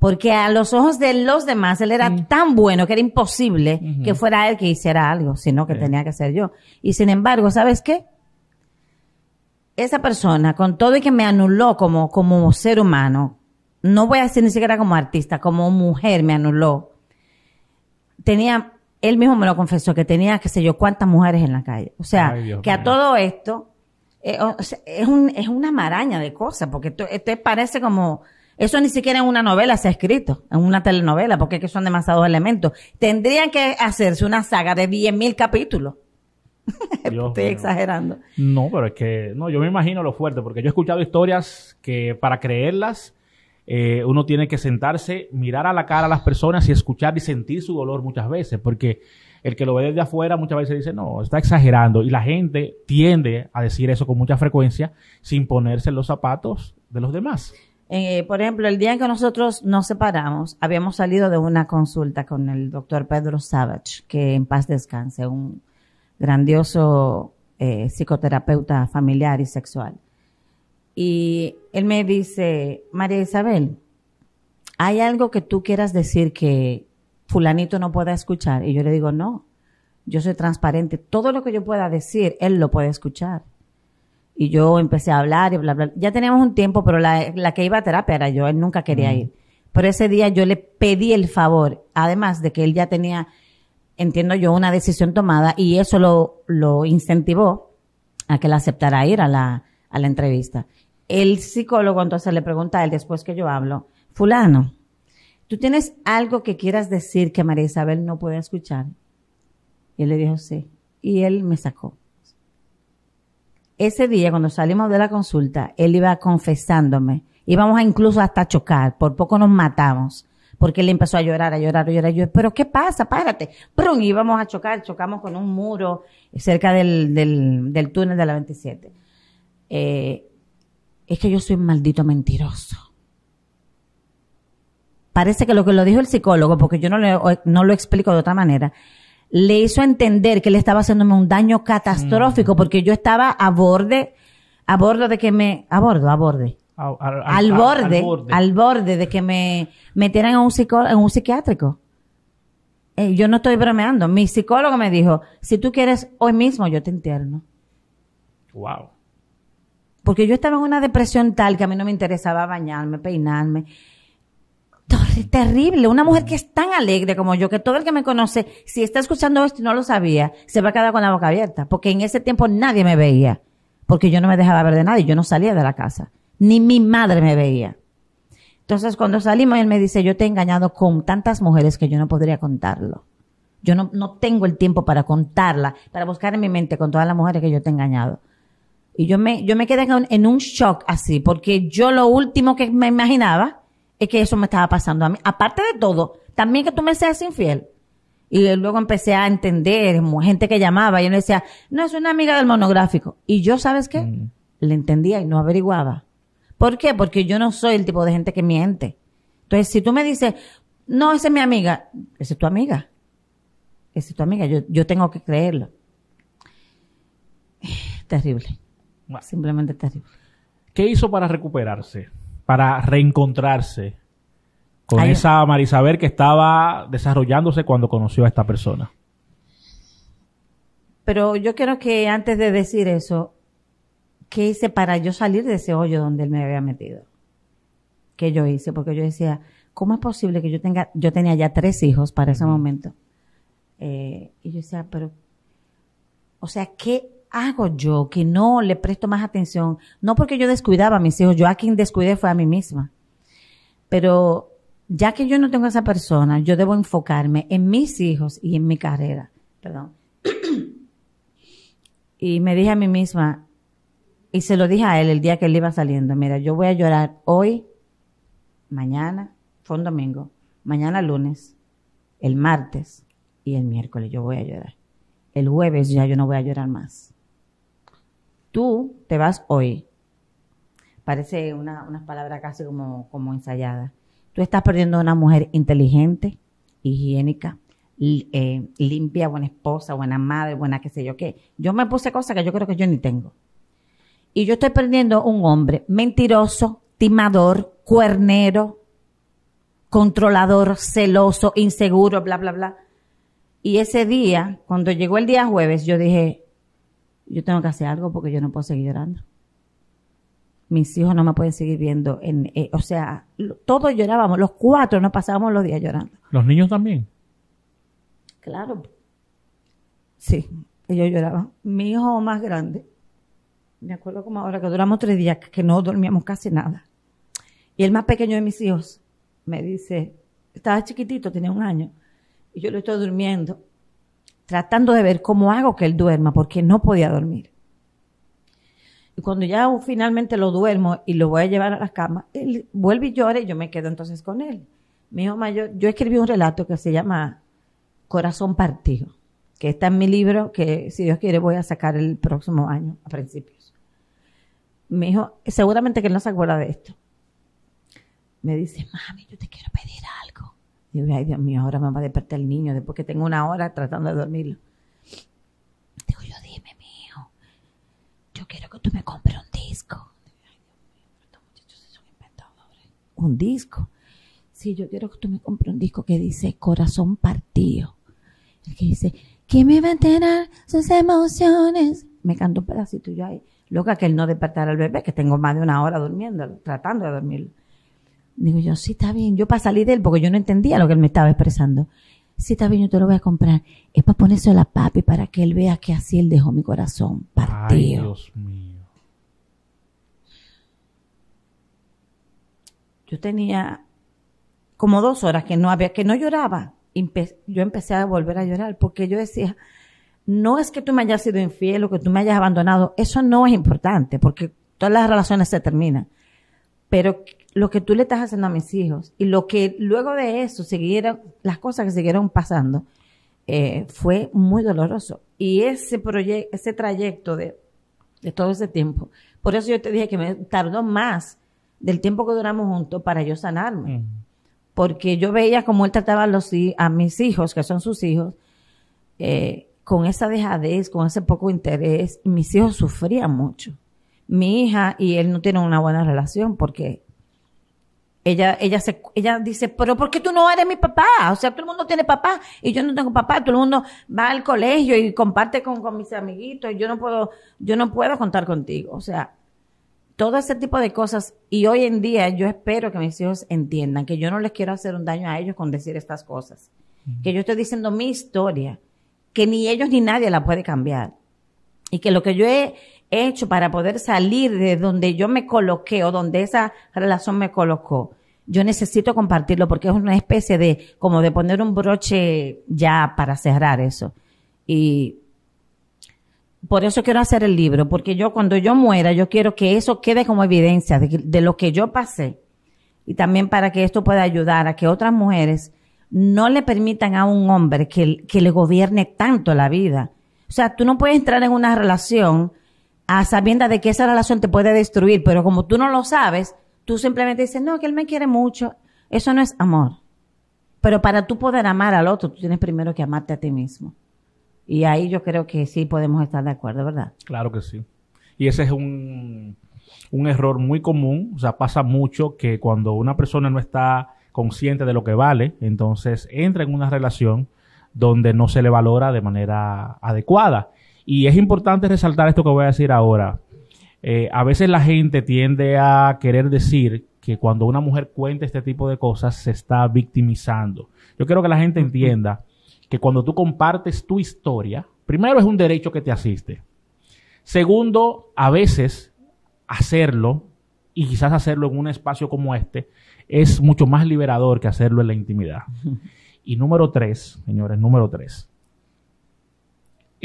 Speaker 1: Porque a los ojos de los demás, él era tan bueno que era imposible que fuera él que hiciera algo, sino que tenía que ser yo. Y sin embargo, ¿sabes qué? Esa persona, con todo y que me anuló como, como ser humano, no voy a decir ni siquiera como artista, como mujer me anuló, tenía él mismo me lo confesó, que tenía, qué sé yo, cuántas mujeres en la calle. O sea, que a todo esto, eh, es, es una maraña de cosas, porque esto, este parece como, eso ni siquiera en una novela se ha escrito, en una telenovela, porque es que son demasiados elementos. Tendrían que hacerse una saga de 10.000 capítulos.
Speaker 2: Estoy
Speaker 1: exagerando.
Speaker 2: No, pero es que, no, yo me imagino lo fuerte, porque yo he escuchado historias que para creerlas eh, uno tiene que sentarse, mirar a la cara a las personas y escuchar y sentir su dolor muchas veces, porque el que lo ve desde afuera muchas veces dice, no, está exagerando. Y la gente tiende a decir eso con mucha frecuencia sin
Speaker 1: ponerse los zapatos de los demás. Eh, por ejemplo, el día en que nosotros nos separamos, habíamos salido de una consulta con el doctor Pedro Savage, que en paz descanse, un grandioso eh, psicoterapeuta familiar y sexual y él me dice, María Isabel, ¿hay algo que tú quieras decir que fulanito no pueda escuchar? Y yo le digo, no, yo soy transparente, todo lo que yo pueda decir, él lo puede escuchar. Y yo empecé a hablar y bla, bla. Ya teníamos un tiempo, pero la, que iba a terapia era yo, él nunca quería ir. Pero ese día yo le pedí el favor, además de que él ya tenía, entiendo yo, una decisión tomada y eso lo, lo incentivó a que él aceptara ir a la, a la entrevista el psicólogo entonces le pregunta a él después que yo hablo, fulano, ¿tú tienes algo que quieras decir que María Isabel no puede escuchar? Y él le dijo, sí. Y él me sacó. Ese día, cuando salimos de la consulta, él iba confesándome. Íbamos a incluso hasta chocar. Por poco nos matamos. Porque él empezó a llorar, a llorar, a llorar. Yo, pero ¿qué pasa? Párate. Pero íbamos a chocar. Chocamos con un muro cerca del, del, del túnel de la 27. Eh, es que yo soy un maldito mentiroso. Parece que lo que lo dijo el psicólogo, porque yo no lo, no lo explico de otra manera, le hizo entender que le estaba haciéndome un daño catastrófico mm. porque yo estaba a borde, a bordo de que me, a bordo, a borde. Al, borde, al, borde, de que me metieran en un, en un psiquiátrico. Eh, yo no estoy bromeando. Mi psicólogo me dijo, si tú quieres hoy mismo, yo te interno. Wow. Porque yo estaba en una depresión tal que a mí no me interesaba bañarme, peinarme. Terrible, una mujer que es tan alegre como yo, que todo el que me conoce, si está escuchando esto y no lo sabía, se va a quedar con la boca abierta, porque en ese tiempo nadie me veía, porque yo no me dejaba ver de nadie, yo no salía de la casa, ni mi madre me veía. Entonces cuando salimos, él me dice, yo te he engañado con tantas mujeres que yo no podría contarlo. Yo no, no tengo el tiempo para contarla, para buscar en mi mente con todas las mujeres que yo te he engañado. Y yo me, yo me quedé en un shock así, porque yo lo último que me imaginaba es que eso me estaba pasando a mí. Aparte de todo, también que tú me seas infiel. Y luego empecé a entender, gente que llamaba, y yo decía, no, es una amiga del monográfico. Y yo, ¿sabes qué? Mm. Le entendía y no averiguaba. ¿Por qué? Porque yo no soy el tipo de gente que miente. Entonces, si tú me dices, no, esa es mi amiga, esa es tu amiga. Esa es tu amiga, yo, yo tengo que creerlo. Terrible. Simplemente terrible.
Speaker 2: ¿Qué hizo para recuperarse? Para reencontrarse con esa Marisabel que estaba desarrollándose cuando conoció a esta persona.
Speaker 1: Pero yo quiero que antes de decir eso, ¿qué hice para yo salir de ese hoyo donde él me había metido? ¿Qué yo hice? Porque yo decía, ¿cómo es posible que yo tenga, yo tenía ya tres hijos para ese momento? Eh, y yo decía, pero, o sea, ¿qué hago yo que no le presto más atención? No porque yo descuidaba a mis hijos, yo a quien descuidé fue a mí misma. Pero ya que yo no tengo a esa persona, yo debo enfocarme en mis hijos y en mi carrera. Perdón. y me dije a mí misma, y se lo dije a él el día que él iba saliendo, mira, yo voy a llorar hoy, mañana, fue un domingo, mañana lunes, el martes y el miércoles yo voy a llorar. El jueves ya yo no voy a llorar más tú te vas hoy. Parece una, palabras palabra casi como, como ensayada. Tú estás perdiendo a una mujer inteligente, higiénica, eh, limpia, buena esposa, buena madre, buena qué sé yo qué. Yo me puse cosas que yo creo que yo ni tengo. Y yo estoy perdiendo un hombre mentiroso, timador, cuernero, controlador, celoso, inseguro, bla, bla, bla. Y ese día, cuando llegó el día jueves, yo dije, yo tengo que hacer algo porque yo no puedo seguir llorando. Mis hijos no me pueden seguir viendo. En, eh, o sea, todos llorábamos, los cuatro nos pasábamos los días llorando.
Speaker 2: ¿Los niños también?
Speaker 1: Claro. Sí, ellos lloraban. Mi hijo más grande, me acuerdo como ahora que duramos tres días, que no dormíamos casi nada. Y el más pequeño de mis hijos me dice, estaba chiquitito, tenía un año, y yo lo estoy durmiendo tratando de ver cómo hago que él duerma, porque no podía dormir. Y cuando ya finalmente lo duermo y lo voy a llevar a la cama, él vuelve y llora y yo me quedo entonces con él. Mi hijo mayor, yo escribí un relato que se llama Corazón Partido, que está en mi libro, que si Dios quiere voy a sacar el próximo año, a principios. Mi hijo, seguramente que él no se acuerda de esto. Me dice, mami, yo te quiero pedir algo. Y digo, ay Dios mío, ahora me va a despertar el niño después que tengo una hora tratando de dormirlo. Digo, yo dime, mío, yo quiero que tú me compres un disco. Un disco. Sí, yo quiero que tú me compres un disco que dice Corazón Partido. que dice, ¿quién me va a enterar sus emociones? Me canto un pedacito y yo ahí, loca que él no despertara al bebé, que tengo más de una hora durmiendo, tratando de dormirlo. Digo yo, sí, está bien. Yo para salir de él, porque yo no entendía lo que él me estaba expresando. Sí, está bien, yo te lo voy a comprar. Es para ponerse a la papi para que él vea que así él dejó mi corazón
Speaker 2: partido. Ay, Dios mío.
Speaker 1: Yo tenía como dos horas que no había, que no lloraba. yo empecé a volver a llorar porque yo decía, no es que tú me hayas sido infiel o que tú me hayas abandonado. Eso no es importante porque todas las relaciones se terminan pero lo que tú le estás haciendo a mis hijos y lo que luego de eso siguieron, las cosas que siguieron pasando, eh, fue muy doloroso. Y ese ese trayecto de, todo ese tiempo, por eso yo te dije que me tardó más del tiempo que duramos juntos para yo sanarme. Porque yo veía cómo él trataba a, mis hijos, que son sus hijos, eh, con esa dejadez, con ese poco interés. Y mis hijos sufrían mucho mi hija y él no tienen una buena relación porque ella, ella se, ella dice, pero ¿por qué tú no eres mi papá? O sea, todo el mundo tiene papá y yo no tengo papá. Todo el mundo va al colegio y comparte con, mis amiguitos. Y yo no puedo, yo no puedo contar contigo. O sea, todo ese tipo de cosas. Y hoy en día yo espero que mis hijos entiendan que yo no les quiero hacer un daño a ellos con decir estas cosas. Que yo estoy diciendo mi historia, que ni ellos ni nadie la puede cambiar. Y que lo que yo he hecho para poder salir de donde yo me coloqué o donde esa relación me colocó, yo necesito compartirlo porque es una especie de, como de poner un broche ya para cerrar eso. Y por eso quiero hacer el libro, porque yo cuando yo muera, yo quiero que eso quede como evidencia de, de lo que yo pasé. Y también para que esto pueda ayudar a que otras mujeres no le permitan a un hombre que, que le gobierne tanto la vida. O sea, tú no puedes entrar en una relación a sabiendas de que esa relación te puede destruir, pero como tú no lo sabes, tú simplemente dices, no, que él me quiere mucho. Eso no es amor. Pero para tú poder amar al otro, tú tienes primero que amarte a ti mismo. Y ahí yo creo que sí podemos estar de acuerdo, ¿verdad?
Speaker 2: Claro que sí. Y ese es un, un error muy común, o sea, pasa mucho que cuando una persona no está consciente de lo que vale, entonces entra en una relación donde no se le valora de manera adecuada. Y es importante resaltar esto que voy a decir ahora. Eh, a veces la gente tiende a querer decir que cuando una mujer cuenta este tipo de cosas se está victimizando. Yo quiero que la gente entienda que cuando tú compartes tu historia, primero es un derecho que te asiste. Segundo, a veces hacerlo, y quizás hacerlo en un espacio como este, es mucho más liberador que hacerlo en la intimidad. Y número tres, señores, número tres,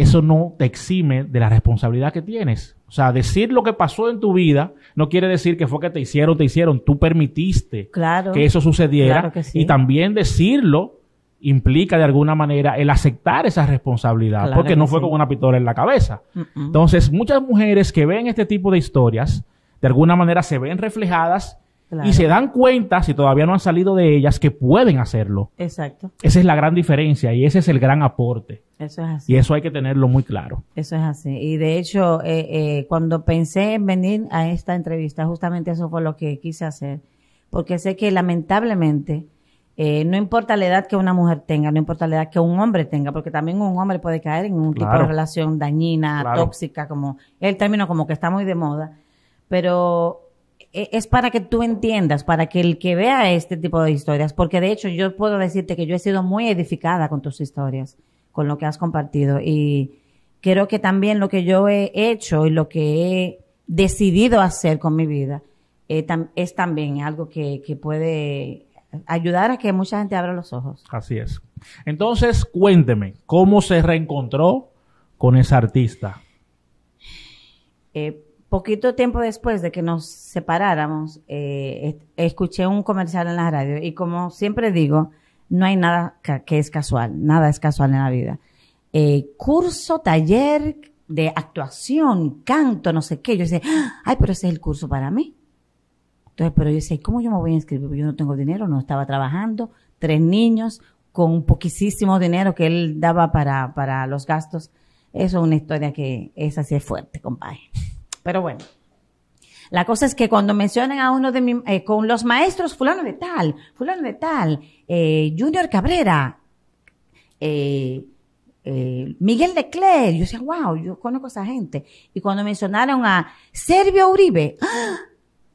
Speaker 2: eso no te exime de la responsabilidad que tienes. O sea, decir lo que pasó en tu vida no quiere decir que fue que te hicieron, te hicieron, tú permitiste que eso sucediera. Y también decirlo implica de alguna manera el aceptar esa responsabilidad, porque no fue con una pistola en la cabeza. Entonces, muchas mujeres que ven este tipo de historias, de alguna manera se ven reflejadas Y se dan cuenta, si todavía no han salido de ellas, que pueden hacerlo. Exacto. Esa es la gran diferencia y ese es el gran aporte. Eso es así. Y eso hay que tenerlo muy claro.
Speaker 1: Eso es así. Y de hecho, eh, eh, cuando pensé en venir a esta entrevista, justamente eso fue lo que quise hacer, porque sé que lamentablemente, eh, no importa la edad que una mujer tenga, no importa la edad que un hombre tenga, porque también un hombre puede caer en un tipo de relación dañina, tóxica, como el término como que está muy de moda, pero es para que tú entiendas, para que el que vea este tipo de historias, porque de hecho yo puedo decirte que yo he sido muy edificada con tus historias con lo que has compartido. Y creo que también lo que yo he hecho y lo que he decidido hacer con mi vida eh, es también algo que, puede ayudar a que mucha gente abra los ojos.
Speaker 2: Así es. Entonces, cuénteme, ¿cómo se reencontró con esa artista?
Speaker 1: Eh, poquito tiempo después de que nos separáramos, eh, escuché un comercial en la radio y como siempre digo, no hay nada que es casual, nada es casual en la vida. Eh, curso, taller de actuación, canto, no sé qué. Yo decía, ah, ay, pero ese es el curso para mí. Entonces, pero yo decía, ¿cómo yo me voy a inscribir? Yo no tengo dinero, no estaba trabajando, tres niños, con poquísimo dinero que él daba para, los gastos. Eso es una historia que es así de fuerte, compadre. Pero bueno. La cosa es que cuando mencionan a uno de mis, eh, con los maestros, fulano de tal, fulano de tal, eh, Junior Cabrera, eh, eh, Miguel de Cler, yo decía, wow, yo conozco a esa gente. Y cuando mencionaron a Servio Uribe, ¡ah!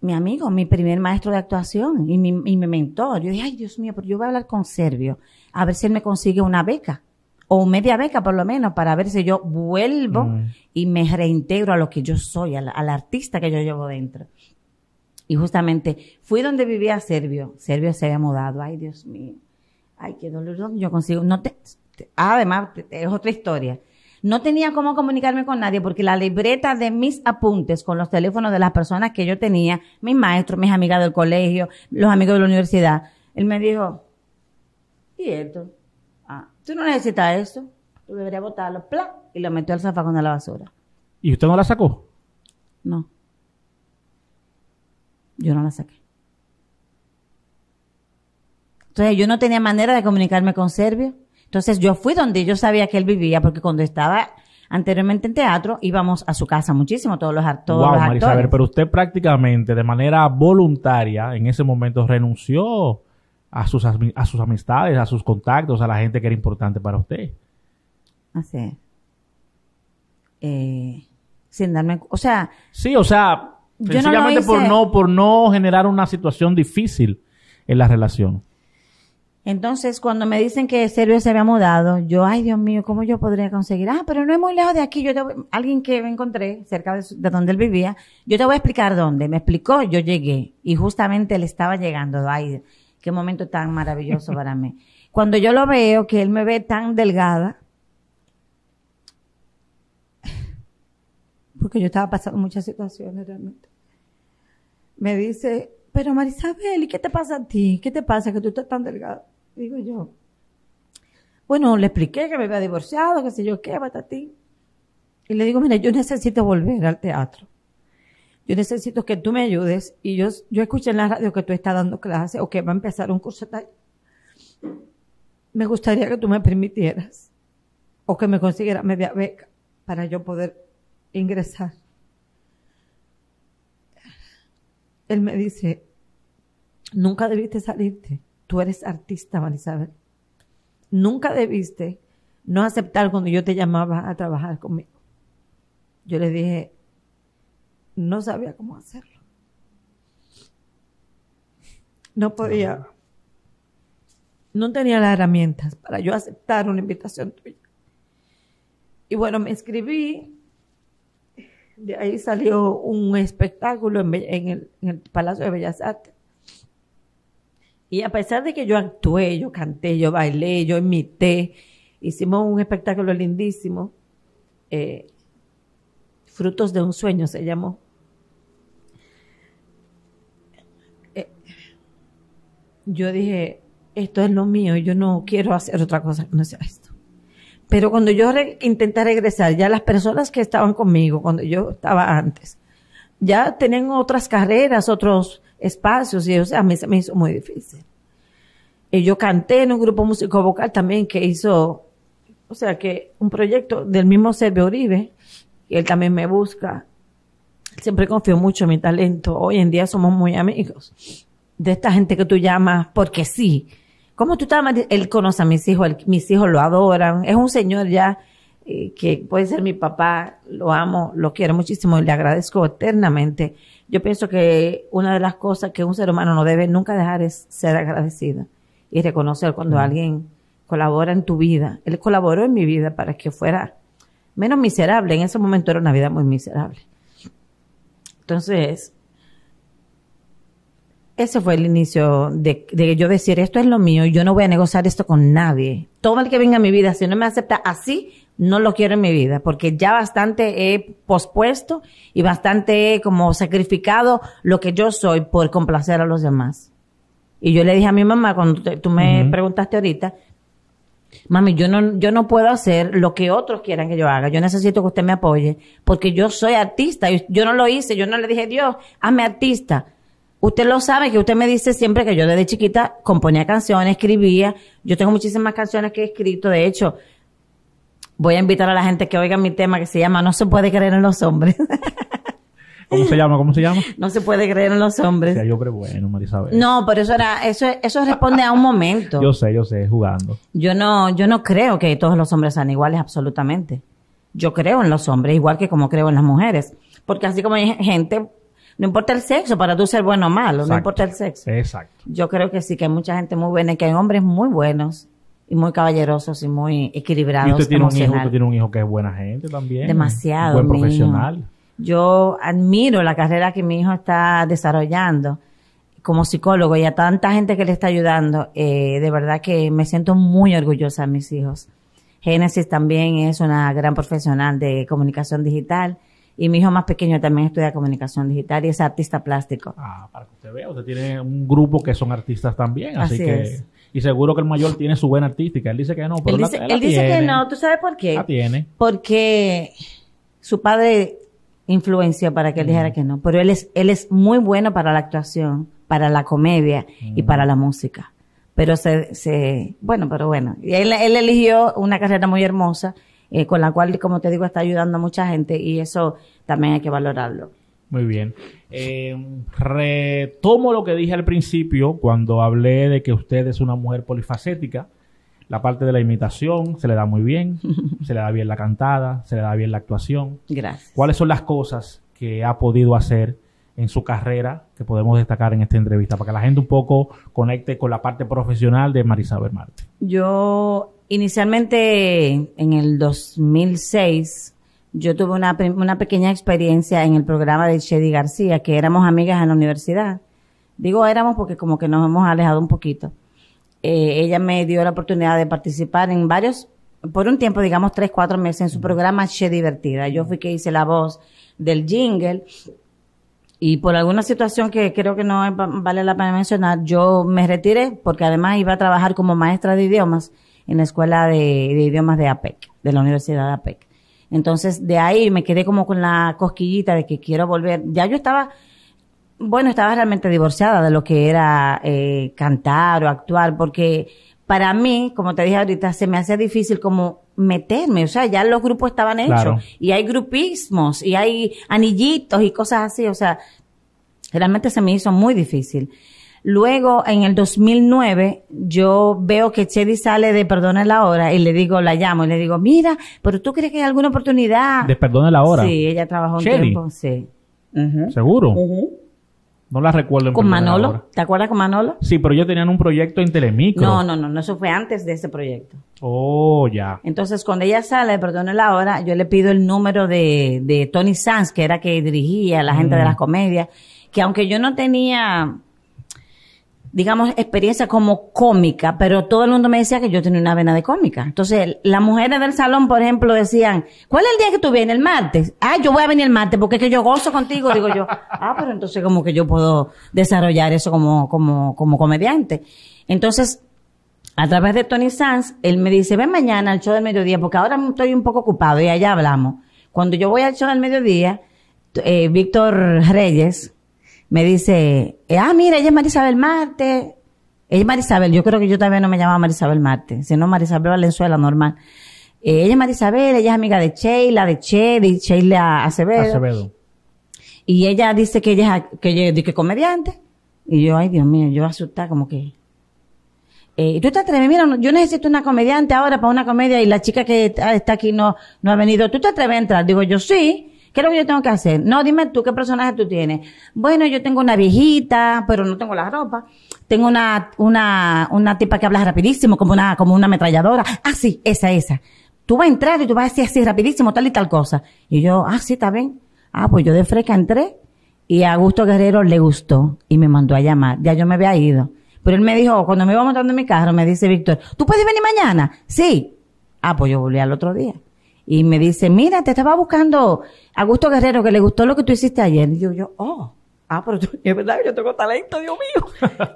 Speaker 1: mi amigo, mi primer maestro de actuación y mi, y mi mentor, yo dije, ay Dios mío, pero yo voy a hablar con Servio, a ver si él me consigue una beca o media beca por lo menos para ver si yo vuelvo mm. y me reintegro a lo que yo soy, al, artista que yo llevo dentro. Y justamente fui donde vivía Servio. Servio se había mudado. Ay, Dios mío. Ay, qué dolor. yo consigo? No te, además, es otra historia. No tenía cómo comunicarme con nadie porque la libreta de mis apuntes con los teléfonos de las personas que yo tenía, mis maestros, mis amigas del colegio, los amigos de la universidad, él me dijo, ¿y esto? tú no necesitas eso, tú deberías botarlo, ¡pla! y lo metió al zafacón de la basura. ¿Y usted no la sacó? No. Yo no la saqué. Entonces yo no tenía manera de comunicarme con Servio. Entonces yo fui donde yo sabía que él vivía, porque cuando estaba anteriormente en teatro íbamos a su casa muchísimo, todos los, todos actores.
Speaker 2: pero usted prácticamente de manera voluntaria en ese momento renunció a sus, a sus amistades, a sus contactos, a la gente que era importante para usted.
Speaker 1: Así eh, sin darme, o sea, sí, o sea, sencillamente por no
Speaker 2: por no generar una situación difícil en la relación.
Speaker 1: Entonces, cuando me dicen que Sergio se había mudado, yo, ay Dios mío, ¿cómo yo podría conseguir? Ah, pero no es muy lejos de aquí. Yo alguien que me encontré cerca de, de, donde él vivía, yo te voy a explicar dónde. Me explicó, yo llegué y justamente él estaba llegando. Ay, Qué momento tan maravilloso para mí. Cuando yo lo veo, que él me ve tan delgada, porque yo estaba pasando muchas situaciones realmente, me dice, pero Marisabel, ¿y qué te pasa a ti? ¿Qué te pasa que tú estás tan delgada? Digo yo, bueno, le expliqué que me había divorciado, que sé yo qué, a ti? Y le digo, mira, yo necesito volver al teatro yo necesito que tú me ayudes. Y yo, yo escuché en la radio que tú estás dando clases o que va a empezar un curso tal. Me gustaría que tú me permitieras o que me consiguieras media beca para yo poder ingresar. Él me dice, nunca debiste salirte. Tú eres artista, Marisabel. Nunca debiste no aceptar cuando yo te llamaba a trabajar conmigo. Yo le dije, no sabía cómo hacerlo. No podía, no tenía las herramientas para yo aceptar una invitación tuya. Y bueno, me escribí, de ahí salió un espectáculo en, el, Palacio de Bellas Artes. Y a pesar de que yo actué, yo canté, yo bailé, yo imité, hicimos un espectáculo lindísimo, eh, Frutos de un Sueño se llamó. yo dije, esto es lo mío, yo no quiero hacer otra cosa que no sea esto. Pero cuando yo intenté regresar, ya las personas que estaban conmigo, cuando yo estaba antes, ya tenían otras carreras, otros espacios, y o sea, a mí se me hizo muy difícil. Y yo canté en un grupo músico vocal también que hizo, o sea, que un proyecto del mismo Sergio oribe y él también me busca. Siempre confío mucho en mi talento. Hoy en día somos muy amigos de esta gente que tú llamas porque sí. ¿Cómo tú estás? Él conoce a mis hijos, mis hijos lo adoran. Es un señor ya eh, que puede ser mi papá, lo amo, lo quiero muchísimo y le agradezco eternamente. Yo pienso que una de las cosas que un ser humano no debe nunca dejar es ser agradecido y reconocer cuando mm. alguien colabora en tu vida. Él colaboró en mi vida para que fuera menos miserable. En ese momento era una vida muy miserable. Entonces, ese fue el inicio de, que yo decir, esto es lo mío, yo no voy a negociar esto con nadie. Todo el que venga a mi vida, si no me acepta así, no lo quiero en mi vida, porque ya bastante he pospuesto y bastante he como sacrificado lo que yo soy por complacer a los demás. Y yo le dije a mi mamá, cuando tú me preguntaste ahorita, mami, yo no, yo no puedo hacer lo que otros quieran que yo haga. Yo necesito que usted me apoye, porque yo soy artista. Yo, yo no lo hice, yo no le dije, Dios, hazme artista. Usted lo sabe que usted me dice siempre que yo desde chiquita componía canciones, escribía. Yo tengo muchísimas canciones que he escrito. De hecho, voy a invitar a la gente que oiga mi tema que se llama No se puede creer en los hombres.
Speaker 2: ¿Cómo se llama? ¿Cómo se llama?
Speaker 1: No se puede creer en los
Speaker 2: hombres. yo creo bueno, Marisabel.
Speaker 1: No, pero eso era, eso, eso responde a un momento. yo
Speaker 2: sé, yo sé, jugando.
Speaker 1: Yo no, yo no creo que todos los hombres sean iguales, absolutamente. Yo creo en los hombres, igual que como creo en las mujeres. Porque así como hay gente no importa el sexo, para tú ser bueno o malo, no importa el sexo. Exacto. Yo creo que sí, que hay mucha gente muy buena y que hay hombres muy buenos y muy caballerosos y muy equilibrados. Y usted un
Speaker 2: hijo, que es buena gente
Speaker 1: también. Demasiado. buen profesional. Yo admiro la carrera que mi hijo está desarrollando como psicólogo y a tanta gente que le está ayudando. Eh, de verdad que me siento muy orgullosa de mis hijos. Génesis también es una gran profesional de comunicación digital y mi hijo más pequeño también estudia comunicación digital y es artista plástico. Ah, para
Speaker 2: que usted vea, usted tiene un grupo que son artistas también, así, que... Y seguro que el mayor tiene su buena artística. Él dice que no, pero él dice, él dice que no,
Speaker 1: ¿tú sabes por qué? La tiene. Porque su padre influenció para que él dijera mm. que no, pero él es, él es muy bueno para la actuación, para la comedia y mm. para la música. Pero se, se, bueno, pero bueno. Y él, él eligió una carrera muy hermosa eh, con la cual, como te digo, está ayudando a mucha gente y eso también hay que valorarlo.
Speaker 2: Muy bien. Eh, retomo lo que dije al principio cuando hablé de que usted es una mujer polifacética. La parte de la imitación se le da muy bien, se le da bien la cantada, se le da bien la actuación. Gracias. ¿Cuáles son las cosas que ha podido hacer en su carrera que podemos destacar en esta entrevista para que la gente un poco conecte con la parte profesional de Marisabel Marte?
Speaker 1: Yo Inicialmente, en el 2006, yo tuve una, pequeña experiencia en el programa de Chedi García, que éramos amigas en la universidad. Digo éramos porque como que nos hemos alejado un poquito. Eh, ella me dio la oportunidad de participar en varios, por un tiempo, digamos tres, cuatro meses, en su programa Che Divertida. Yo fui que hice la voz del jingle. Y por alguna situación que creo que no vale la pena mencionar, yo me retiré porque además iba a trabajar como maestra de idiomas en la Escuela de, Idiomas de APEC, de la Universidad de APEC. Entonces, de ahí me quedé como con la cosquillita de que quiero volver. Ya yo estaba, bueno, estaba realmente divorciada de lo que era eh, cantar o actuar, porque para mí, como te dije ahorita, se me hacía difícil como meterme, o sea, ya los grupos estaban hechos y hay grupismos y hay anillitos y cosas así, o sea, realmente se me hizo muy difícil. Luego, en el 2009, yo veo que Chedi sale de Perdona la Hora y le digo, la llamo y le digo, mira, pero tú crees que hay alguna oportunidad. De Perdona la Hora. Sí, ella trabajó un tiempo, sí.
Speaker 2: ¿Seguro? No la recuerdo. En ¿Con Manolo?
Speaker 1: ¿Te acuerdas con Manolo?
Speaker 2: Sí, pero ellos tenían un proyecto en Telemicro. No, no,
Speaker 1: no, eso fue antes de ese proyecto.
Speaker 2: Oh,
Speaker 1: ya. Entonces, cuando ella sale, en la hora, yo le pido el número de, de Tony Sanz, que era que dirigía la gente de mm. las comedias, que aunque yo no tenía digamos, experiencia como cómica, pero todo el mundo me decía que yo tenía una vena de cómica. Entonces, las mujeres del salón, por ejemplo, decían, ¿cuál es el día que tú vienes? El martes. Ah, yo voy a venir el martes porque es que yo gozo contigo. Digo yo, ah, pero entonces como que yo puedo desarrollar eso como, como, como comediante. Entonces, a través de Tony Sanz, él me dice, ven mañana al show del mediodía porque ahora estoy un poco ocupado y allá hablamos. Cuando yo voy al show del mediodía, eh, Víctor Reyes, me dice, eh, ah, mira, ella es Marisabel Marte. Ella es Marisabel, yo creo que yo también no me llamaba Marisabel Marte, sino Marisabel Valenzuela, normal. Eh, ella es Marisabel, ella es amiga de Sheila, de Che, de Sheila Acevedo. Acevedo. Y ella dice que ella es, que ella, que comediante. Y yo, ay Dios mío, yo asustada como que... Eh, tú te atreves, mira, yo necesito una comediante ahora para una comedia y la chica que está aquí no, no ha venido. ¿Tú te atreves a entrar? Digo, yo sí. ¿Qué es lo que yo tengo que hacer? No, dime tú, ¿qué personaje tú tienes? Bueno, yo tengo una viejita, pero no tengo la ropa. Tengo una, una, una tipa que habla rapidísimo, como una, como una ametralladora. Ah, sí, esa, esa. Tú vas a entrar y tú vas a decir así rapidísimo, tal y tal cosa. Y yo, ah, sí, está bien. Ah, pues yo de fresca entré y a Augusto Guerrero le gustó y me mandó a llamar. Ya yo me había ido. Pero él me dijo, cuando me iba montando en mi carro, me dice Víctor, ¿tú puedes venir mañana? Sí. Ah, pues yo volví al otro día y me dice, mira, te estaba buscando a Gusto Guerrero, que le gustó lo que tú hiciste ayer. Y yo, yo oh, ah, pero es verdad, yo tengo talento, Dios mío.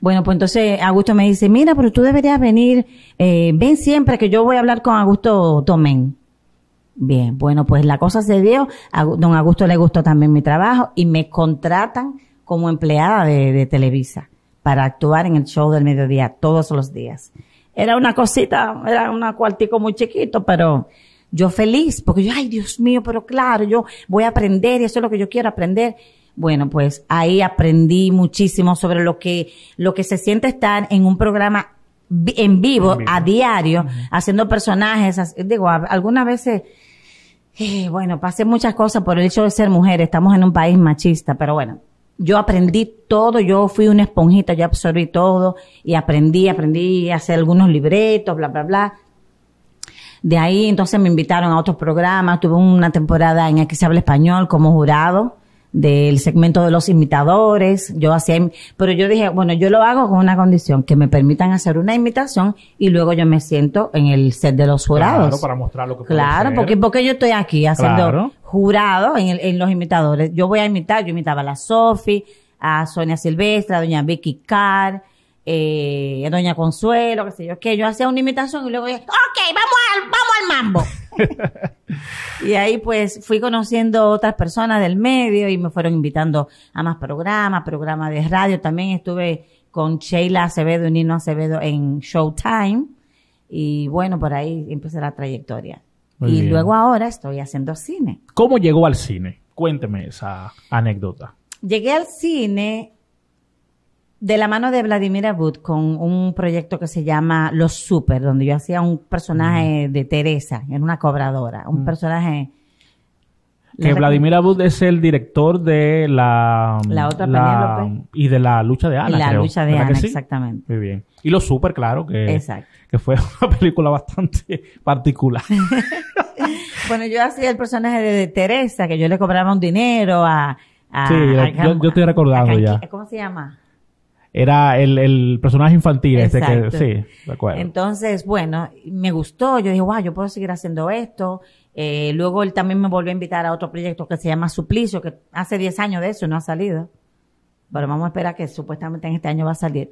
Speaker 1: bueno, pues entonces Augusto me dice, mira, pero tú deberías venir, eh, ven siempre que yo voy a hablar con Augusto Tomén. Bien, bueno, pues la cosa se dio, a don Augusto le gustó también mi trabajo y me contratan como empleada de Televisa para actuar en el show del mediodía todos los días. Era una cosita, era un cuartico muy chiquito, pero yo feliz, porque yo, ay Dios mío, pero claro, yo voy a aprender y eso es lo que yo quiero aprender. Bueno, pues ahí aprendí muchísimo sobre lo que, lo que se siente estar en un programa en vivo, a diario, haciendo personajes, digo, algunas veces, eh, bueno, pasé muchas cosas por el hecho de ser mujer, estamos en un país machista, pero bueno, yo aprendí todo, yo fui una esponjita, yo absorbí todo y aprendí, aprendí a hacer algunos libretos, bla, bla, bla. De ahí entonces me invitaron a otros programas, tuve una temporada en el que se habla español como jurado del segmento de los imitadores, yo hacía, pero yo dije, bueno, yo lo hago con una condición, que me permitan hacer una imitación y luego yo me siento en el set de los jurados. Claro, para mostrar lo que Claro, porque, porque yo estoy aquí haciendo, jurado en, los imitadores. Yo voy a imitar, yo imitaba a la Sofi, a Sonia Silvestre, a doña Vicky Carr, eh, a doña Consuelo, qué sé yo, que yo hacía una imitación y luego ok, vamos al, vamos al mambo. y ahí pues fui conociendo otras personas del medio y me fueron invitando a más programas, programas de radio. También estuve con Sheila Acevedo y Nino Acevedo en Showtime. Y bueno, por ahí empieza la trayectoria y luego ahora estoy haciendo cine.
Speaker 2: ¿Cómo llegó al cine? Cuénteme esa anécdota.
Speaker 1: Llegué al cine de la mano de Vladimir Abud con un proyecto que se llama Los Super, donde yo hacía un personaje mm. de Teresa, en una cobradora, un mm. personaje que Vladimir
Speaker 2: Abud es el director de la, la otra y de la lucha de Ana. La lucha de Ana, exactamente. Muy bien. Y lo super, claro, que, que fue una película bastante particular.
Speaker 1: bueno, yo hacía el personaje de Teresa, que yo le cobraba un dinero a. sí, yo,
Speaker 2: estoy recordando ya.
Speaker 1: ¿Cómo se llama?
Speaker 2: Era el, personaje infantil, este que, sí, recuerdo.
Speaker 1: Entonces, bueno, me gustó, yo dije, wow, yo puedo seguir haciendo esto. Eh, luego él también me volvió a invitar a otro proyecto que se llama Suplicio, que hace 10 años de eso no ha salido. Pero vamos a esperar que supuestamente en este año va a salir.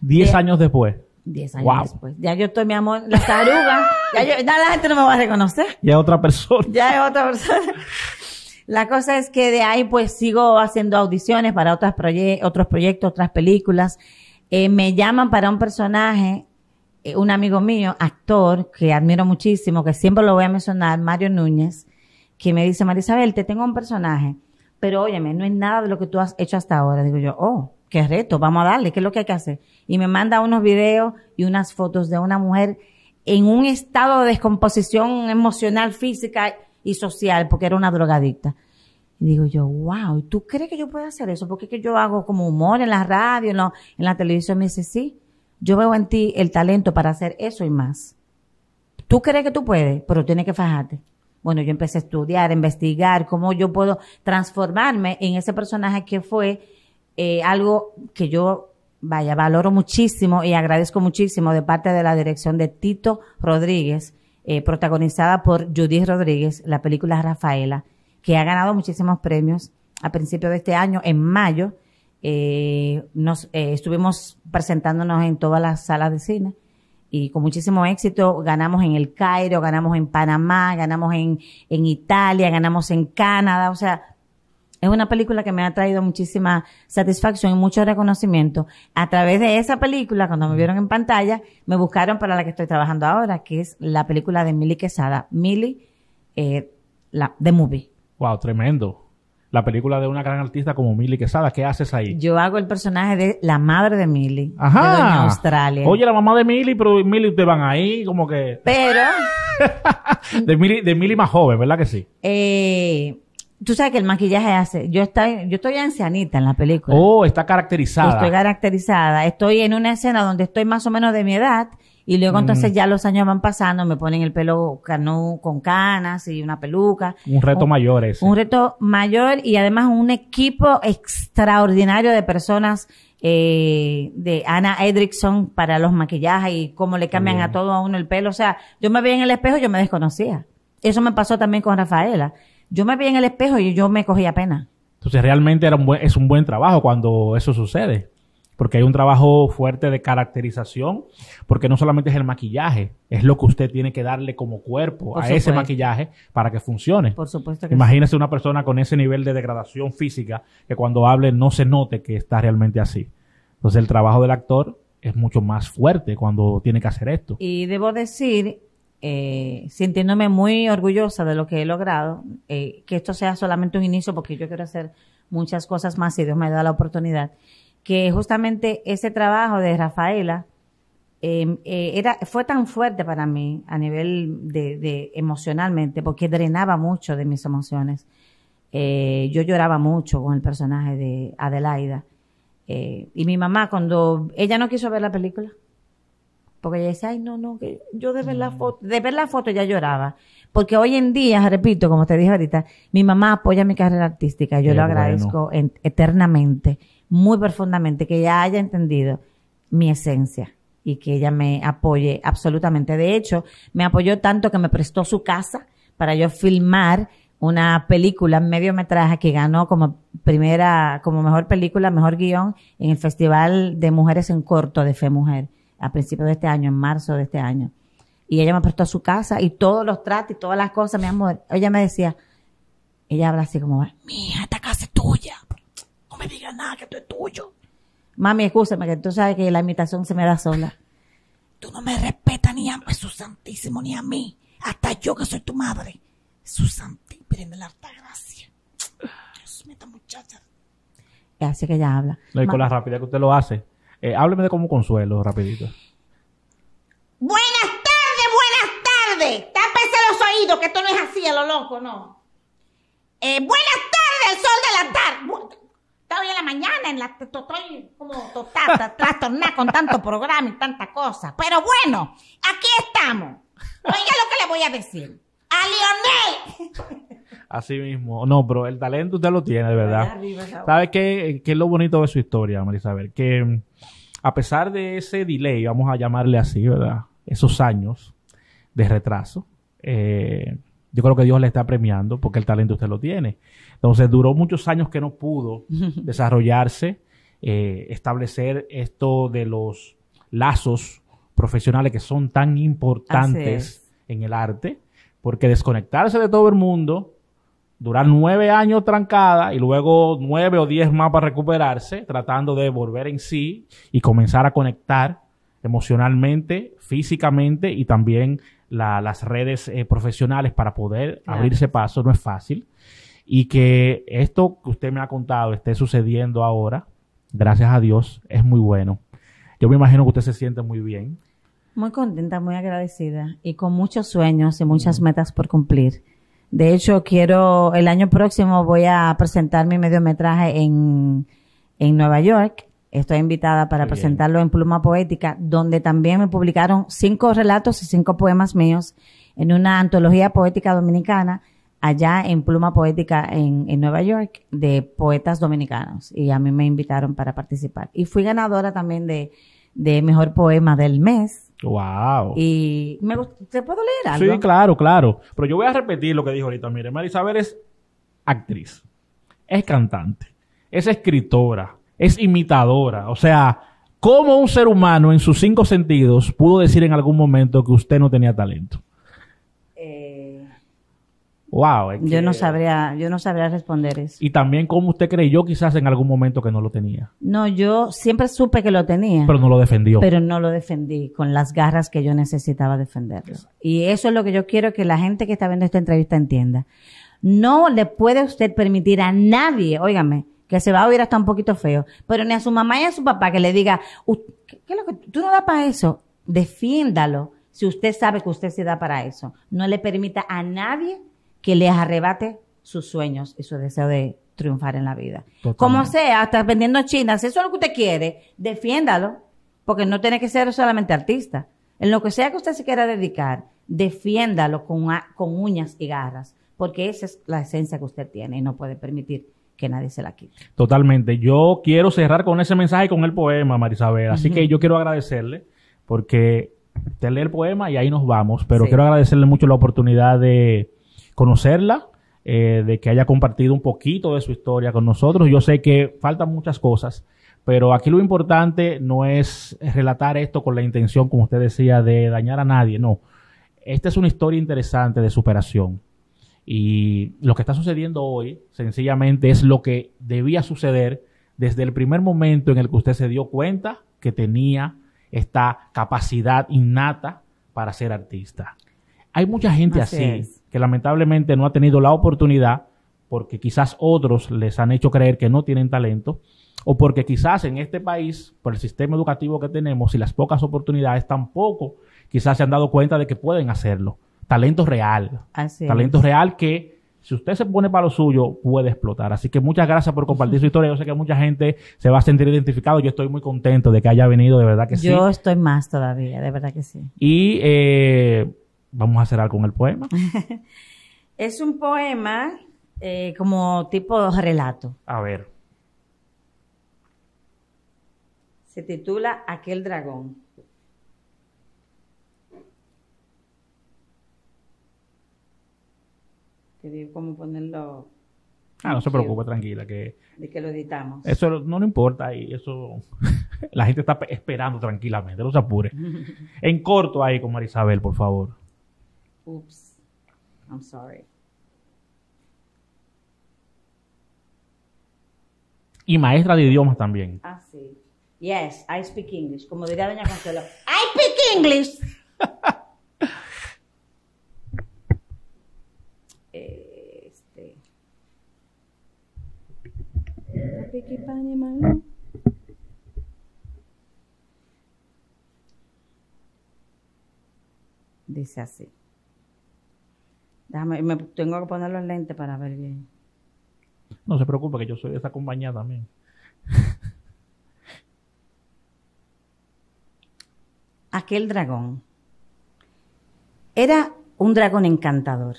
Speaker 1: 10 eh, años después. 10 años después. Ya yo estoy, mi amor, la taruga. ya, la gente no me va a reconocer.
Speaker 2: Ya es otra persona.
Speaker 1: Ya es otra persona. la cosa es que de ahí pues sigo haciendo audiciones para otros proyectos, otras películas. Eh, me llaman para un personaje eh, un amigo mío, actor, que admiro muchísimo, que siempre lo voy a mencionar, Mario Núñez, que me dice, Marisabel, te tengo un personaje, pero óyeme, no es nada de lo que tú has hecho hasta ahora. Digo yo, oh, qué reto, vamos a darle, qué es lo que hay que hacer. Y me manda unos videos y unas fotos de una mujer en un estado de descomposición emocional, física y social, porque era una drogadicta. Y digo yo, wow, ¿tú crees que yo puedo hacer eso? Porque es que yo hago como humor en la radio, en, en la televisión. Me dice, sí, yo veo en ti el talento para hacer eso y más. Tú crees que tú puedes, pero tienes que fajarte. Bueno, yo empecé a estudiar, a investigar cómo yo puedo transformarme en ese personaje que fue eh, algo que yo, vaya, valoro muchísimo y agradezco muchísimo de parte de la dirección de Tito Rodríguez, eh, protagonizada por Judith Rodríguez, la película Rafaela, que ha ganado muchísimos premios a principio de este año, en mayo, eh, nos, eh, estuvimos presentándonos en todas las salas de cine y con muchísimo éxito ganamos en el Cairo, ganamos en Panamá, ganamos en, Italia, ganamos en Canadá, o sea, es una película que me ha traído muchísima satisfacción y mucho reconocimiento. A través de esa película, cuando me vieron en pantalla, me buscaron para la que estoy trabajando ahora, que es la película de Mili Quesada, Mili, eh, la,
Speaker 2: The Movie. Wow, tremendo la película de una gran artista como Milly Quesada. ¿Qué haces ahí?
Speaker 1: Yo hago el personaje de la madre de Milly. Ajá. De Doña Australia. Oye, la mamá de Milly, pero Milly te van ahí, como que. Pero.
Speaker 2: de Milly de Millie más joven, ¿verdad que sí?
Speaker 1: Eh tú sabes que el maquillaje hace. Yo estoy, yo estoy ancianita en la
Speaker 2: película. Oh, está caracterizada. Estoy
Speaker 1: caracterizada. Estoy en una escena donde estoy más o menos de mi edad y luego entonces mm. ya los años van pasando, me ponen el pelo canu, con canas y una peluca. Un reto
Speaker 2: mayor ese. Un
Speaker 1: reto mayor y además un equipo extraordinario de personas eh, de Ana Edrickson para los maquillajes y cómo le cambian a todo a uno el pelo. O sea, yo me veía en el espejo y yo me desconocía. Eso me pasó también con Rafaela. Yo me veía en el espejo y yo me cogía pena.
Speaker 2: Entonces realmente era es un buen trabajo cuando eso sucede porque hay un trabajo fuerte de caracterización, porque no solamente es el maquillaje, es lo que usted tiene que darle como cuerpo a ese maquillaje para que funcione. Por
Speaker 1: supuesto que Imagínese
Speaker 2: una persona con ese nivel de degradación física que cuando hable no se note que está realmente así. Entonces el trabajo del actor es mucho más fuerte cuando tiene que hacer esto.
Speaker 1: Y debo decir, eh, sintiéndome muy orgullosa de lo que he logrado, eh, que esto sea solamente un inicio porque yo quiero hacer muchas cosas más y Dios me da la oportunidad que justamente ese trabajo de Rafaela em, eh, era, fue tan fuerte para mí a nivel de, emocionalmente, porque drenaba mucho de mis emociones. Eh, yo lloraba mucho con el personaje de Adelaida. Eh, y mi mamá, cuando ella no quiso ver la película, porque ella decía, ay, no, no, que yo de ver la mm. foto, de ver la foto ya lloraba. Porque hoy en día, repito, como te dije ahorita, mi mamá apoya mi carrera artística, yo lo agradezco eternamente muy profundamente, que ella haya entendido mi esencia y que ella me apoye absolutamente. De hecho, me apoyó tanto que me prestó su casa para yo filmar una película medio metraje que ganó como primera, como mejor película, mejor guión en el Festival de Mujeres en Corto de Fe Mujer a principios de este año, en marzo de este año. Y ella me prestó su casa y todos los tratos y todas las cosas, mi amor. Ella me decía, ella habla así como, mía, esta casa es tuya diga nada, que esto es tuyo. Mami, escúchame, que tú sabes que la imitación se me da sola. Tú no me respetas ni a Jesús pues, Santísimo, ni a mí. Hasta yo que soy tu madre. Jesús Santísimo, pídeme la alta gracia. Dios mío, esta muchacha. Así
Speaker 2: que ya habla. No, y con la rapidez que usted lo hace. Eh, hábleme de como consuelo, rapidito.
Speaker 1: Buenas tardes, buenas tardes. Tápese los oídos, que esto no es así a lo loco, no. Eh, buenas tardes, el sol de la tarde todavía la mañana en la estoy como trastornada con tanto programa y tanta cosa. Pero bueno, aquí estamos. Oiga lo que le voy a decir. ¡A Lionel!
Speaker 2: Así mismo. No, pero el talento usted lo tiene, de verdad. ¿Sabes qué, qué es lo bonito de su historia, Marisabel? Que mm, a pesar de ese delay, vamos a llamarle así, ¿verdad? Esos años de retraso, eh, yo creo que Dios le está premiando porque el talento usted lo tiene. Entonces duró muchos años que no pudo desarrollarse, eh, establecer esto de los lazos profesionales que son tan importantes en el arte, porque desconectarse de todo el mundo, durar nueve años trancada y luego nueve o diez más para recuperarse, tratando de volver en sí y comenzar a conectar emocionalmente, físicamente y también las redes eh, profesionales para poder abrirse paso, no es fácil. Y que esto que usted me ha contado esté sucediendo ahora, gracias a Dios, es muy bueno. Yo me imagino que usted se siente muy bien.
Speaker 1: Muy contenta, muy agradecida y con muchos sueños y muchas metas por cumplir. De hecho, quiero, el año próximo voy a presentar mi mediometraje en, en Nueva York Estoy invitada para presentarlo en Pluma Poética, donde también me publicaron cinco relatos y cinco poemas míos en una antología poética dominicana allá en Pluma Poética en, Nueva York de poetas dominicanos y a mí me invitaron para participar. Y fui ganadora también de, Mejor Poema del Mes. ¡Wow! Y me leer algo? Sí, claro, claro.
Speaker 2: Pero yo voy a repetir lo que dijo ahorita. Mire, Marisabel es actriz, es cantante, es escritora, es imitadora. O sea, ¿cómo un ser humano en sus cinco sentidos pudo decir en algún momento que usted no tenía talento? Eh, wow. yo no
Speaker 1: sabría, yo no sabría responder eso.
Speaker 2: Y también cómo usted creyó quizás en algún momento que no lo tenía.
Speaker 1: No, yo siempre supe que lo tenía. Pero no lo defendió. Pero no lo defendí con las garras que yo necesitaba defenderlo. Y eso es lo que yo quiero que la gente que está viendo esta entrevista entienda. No le puede usted permitir a nadie, óigame, que se va a oír hasta un poquito feo, pero ni a su mamá ni a su papá que le diga, ¿qué es lo que tú no das para eso? Defiéndalo si usted sabe que usted se da para eso. No le permita a nadie que le arrebate sus sueños y su deseo de triunfar en la vida. Como sea, hasta vendiendo chinas, eso es lo que usted quiere, defiéndalo, porque no tiene que ser solamente artista. En lo que sea que usted se quiera dedicar, defiéndalo con, con uñas y garras, porque esa es la esencia que usted tiene y no puede permitir que nadie se la quite.
Speaker 2: Totalmente. Yo quiero cerrar con ese mensaje, y con el poema, Marisabel. Así que yo quiero agradecerle porque te lee el poema y ahí nos vamos, pero quiero agradecerle mucho la oportunidad de conocerla, eh, de que haya compartido un poquito de su historia con nosotros. Yo sé que faltan muchas cosas, pero aquí lo importante no es relatar esto con la intención, como usted decía, de dañar a nadie, no. Esta es una historia interesante de superación. Y lo que está sucediendo hoy sencillamente es lo que debía suceder desde el primer momento en el que usted se dio cuenta que tenía esta capacidad innata para ser artista. Hay mucha gente así, que lamentablemente no ha tenido la oportunidad porque quizás otros les han hecho creer que no tienen talento o porque quizás en este país, por el sistema educativo que tenemos y las pocas oportunidades, tampoco quizás se han dado cuenta de que pueden hacerlo talento real. talento real que si usted se pone para lo suyo, puede explotar. Así que muchas gracias por compartir su historia. Yo sé que mucha gente se va a sentir identificado. Yo estoy muy contento de que haya venido, de verdad que sí. Yo
Speaker 1: estoy más todavía, de verdad que sí.
Speaker 2: Y eh, vamos a cerrar con el poema.
Speaker 1: es un poema eh, como tipo relato. A ver. Se titula Aquel dragón. cómo ponerlo. Ah, no se preocupe, tranquila, que... De que lo editamos. Eso
Speaker 2: no le importa y eso... la gente está esperando tranquilamente, no se apure. en corto ahí con Marisabel, por favor.
Speaker 1: Oops, I'm sorry.
Speaker 2: Y maestra de idiomas también.
Speaker 1: Ah, sí. Yes, I speak English. Como diría Doña Consuelo, I speak English. Dice así. Déjame, me tengo que ponerlo en lente para ver bien. No se preocupe, que yo soy desacompañada... esa compañía también. Aquel dragón era un dragón encantador.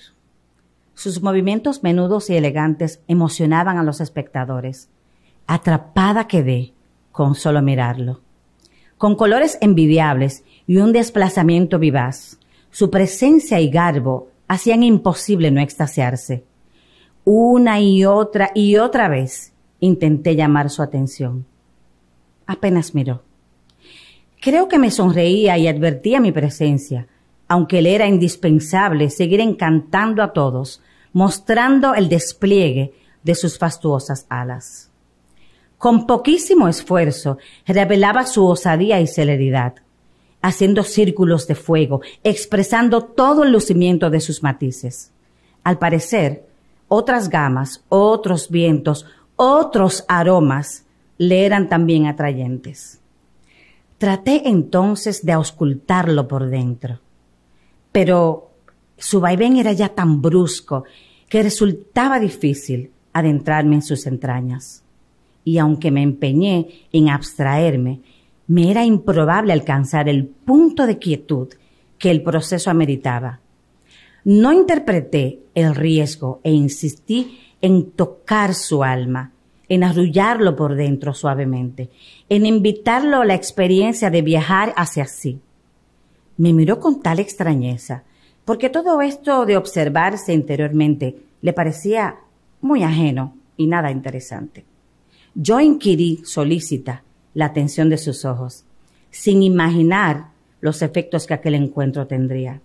Speaker 1: Sus movimientos menudos y elegantes emocionaban a los espectadores. Atrapada quedé con solo mirarlo. Con colores envidiables y un desplazamiento vivaz, su presencia y garbo hacían imposible no extasiarse. Una y otra y otra vez intenté llamar su atención. Apenas miró. Creo que me sonreía y advertía mi presencia, aunque le era indispensable seguir encantando a todos, mostrando el despliegue de sus fastuosas alas. Con poquísimo esfuerzo revelaba su osadía y celeridad, haciendo círculos de fuego, expresando todo el lucimiento de sus matices. Al parecer, otras gamas, otros vientos, otros aromas le eran también atrayentes. Traté entonces de auscultarlo por dentro, pero su vaivén era ya tan brusco que resultaba difícil adentrarme en sus entrañas y aunque me empeñé en abstraerme, me era improbable alcanzar el punto de quietud que el proceso ameritaba. No interpreté el riesgo e insistí en tocar su alma, en arrullarlo por dentro suavemente, en invitarlo a la experiencia de viajar hacia sí. Me miró con tal extrañeza, porque todo esto de observarse interiormente le parecía muy ajeno y nada interesante. Yo inquirí solícita la atención de sus ojos, sin imaginar los efectos que aquel encuentro tendría.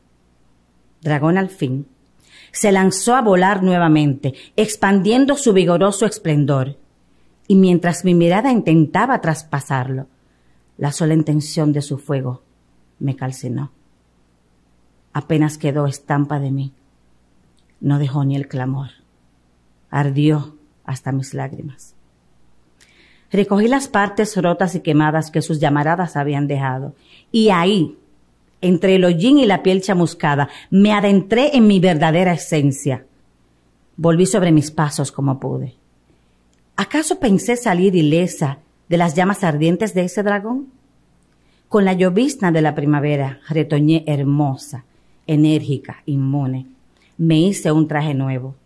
Speaker 1: Dragón al fin se lanzó a volar nuevamente, expandiendo su vigoroso esplendor, y mientras mi mirada intentaba traspasarlo, la sola intención de su fuego me calcinó. Apenas quedó estampa de mí. No dejó ni el clamor. Ardió hasta mis lágrimas. Recogí las partes rotas y quemadas que sus llamaradas habían dejado. Y ahí, entre el hollín y la piel chamuscada, me adentré en mi verdadera esencia. Volví sobre mis pasos como pude. ¿Acaso pensé salir ilesa de las llamas ardientes de ese dragón? Con la llovizna de la primavera retoñé hermosa, enérgica, inmune. Me hice un traje nuevo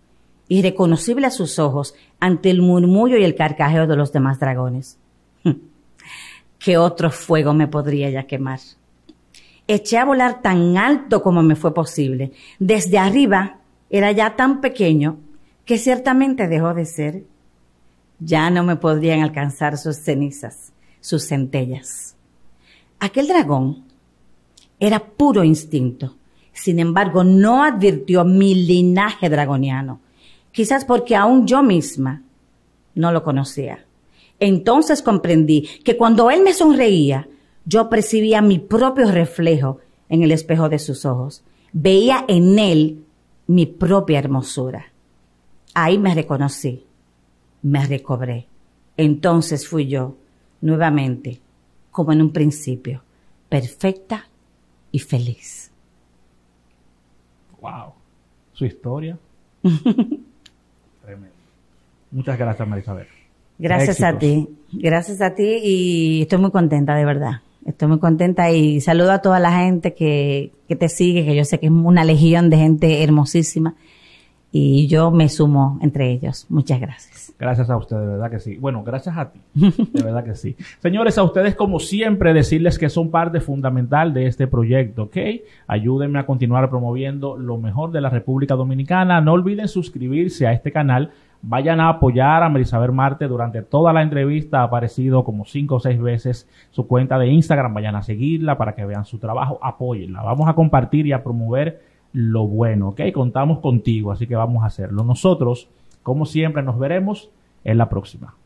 Speaker 1: irreconocible a sus ojos ante el murmullo y el carcajeo de los demás dragones. Hm. ¿Qué otro fuego me podría ya quemar? Eché a volar tan alto como me fue posible. Desde arriba era ya tan pequeño que ciertamente dejó de ser. Ya no me podrían alcanzar sus cenizas, sus centellas. Aquel dragón era puro instinto. Sin embargo, no advirtió mi linaje dragoniano quizás porque aún yo misma no lo conocía. Entonces comprendí que cuando él me sonreía, yo percibía mi propio reflejo en el espejo de sus ojos. Veía en él mi propia hermosura. Ahí me reconocí, me recobré. Entonces fui yo, nuevamente, como en un principio, perfecta y feliz. ¡Wow!
Speaker 2: Su historia. Muchas gracias, Marisabel. Gracias a ti,
Speaker 1: gracias a ti y estoy muy contenta, de verdad. Estoy muy contenta y saludo a toda la gente que, que te sigue, que yo sé que es una legión de gente hermosísima y yo me sumo entre ellos. Muchas gracias.
Speaker 2: Gracias a ustedes, de verdad que sí. Bueno, gracias a ti, de verdad que sí. Señores, a ustedes como siempre decirles que son parte fundamental de este proyecto, ¿ok? Ayúdenme a continuar promoviendo lo mejor de la República Dominicana. No olviden suscribirse a este canal Vayan a apoyar a Melisabel Marte durante toda la entrevista. Ha aparecido como cinco o seis veces su cuenta de Instagram. Vayan a seguirla para que vean su trabajo. Apóyenla. Vamos a compartir y a promover lo bueno, ¿ok? Contamos contigo, así que vamos a hacerlo. Nosotros, como siempre, nos veremos en la próxima.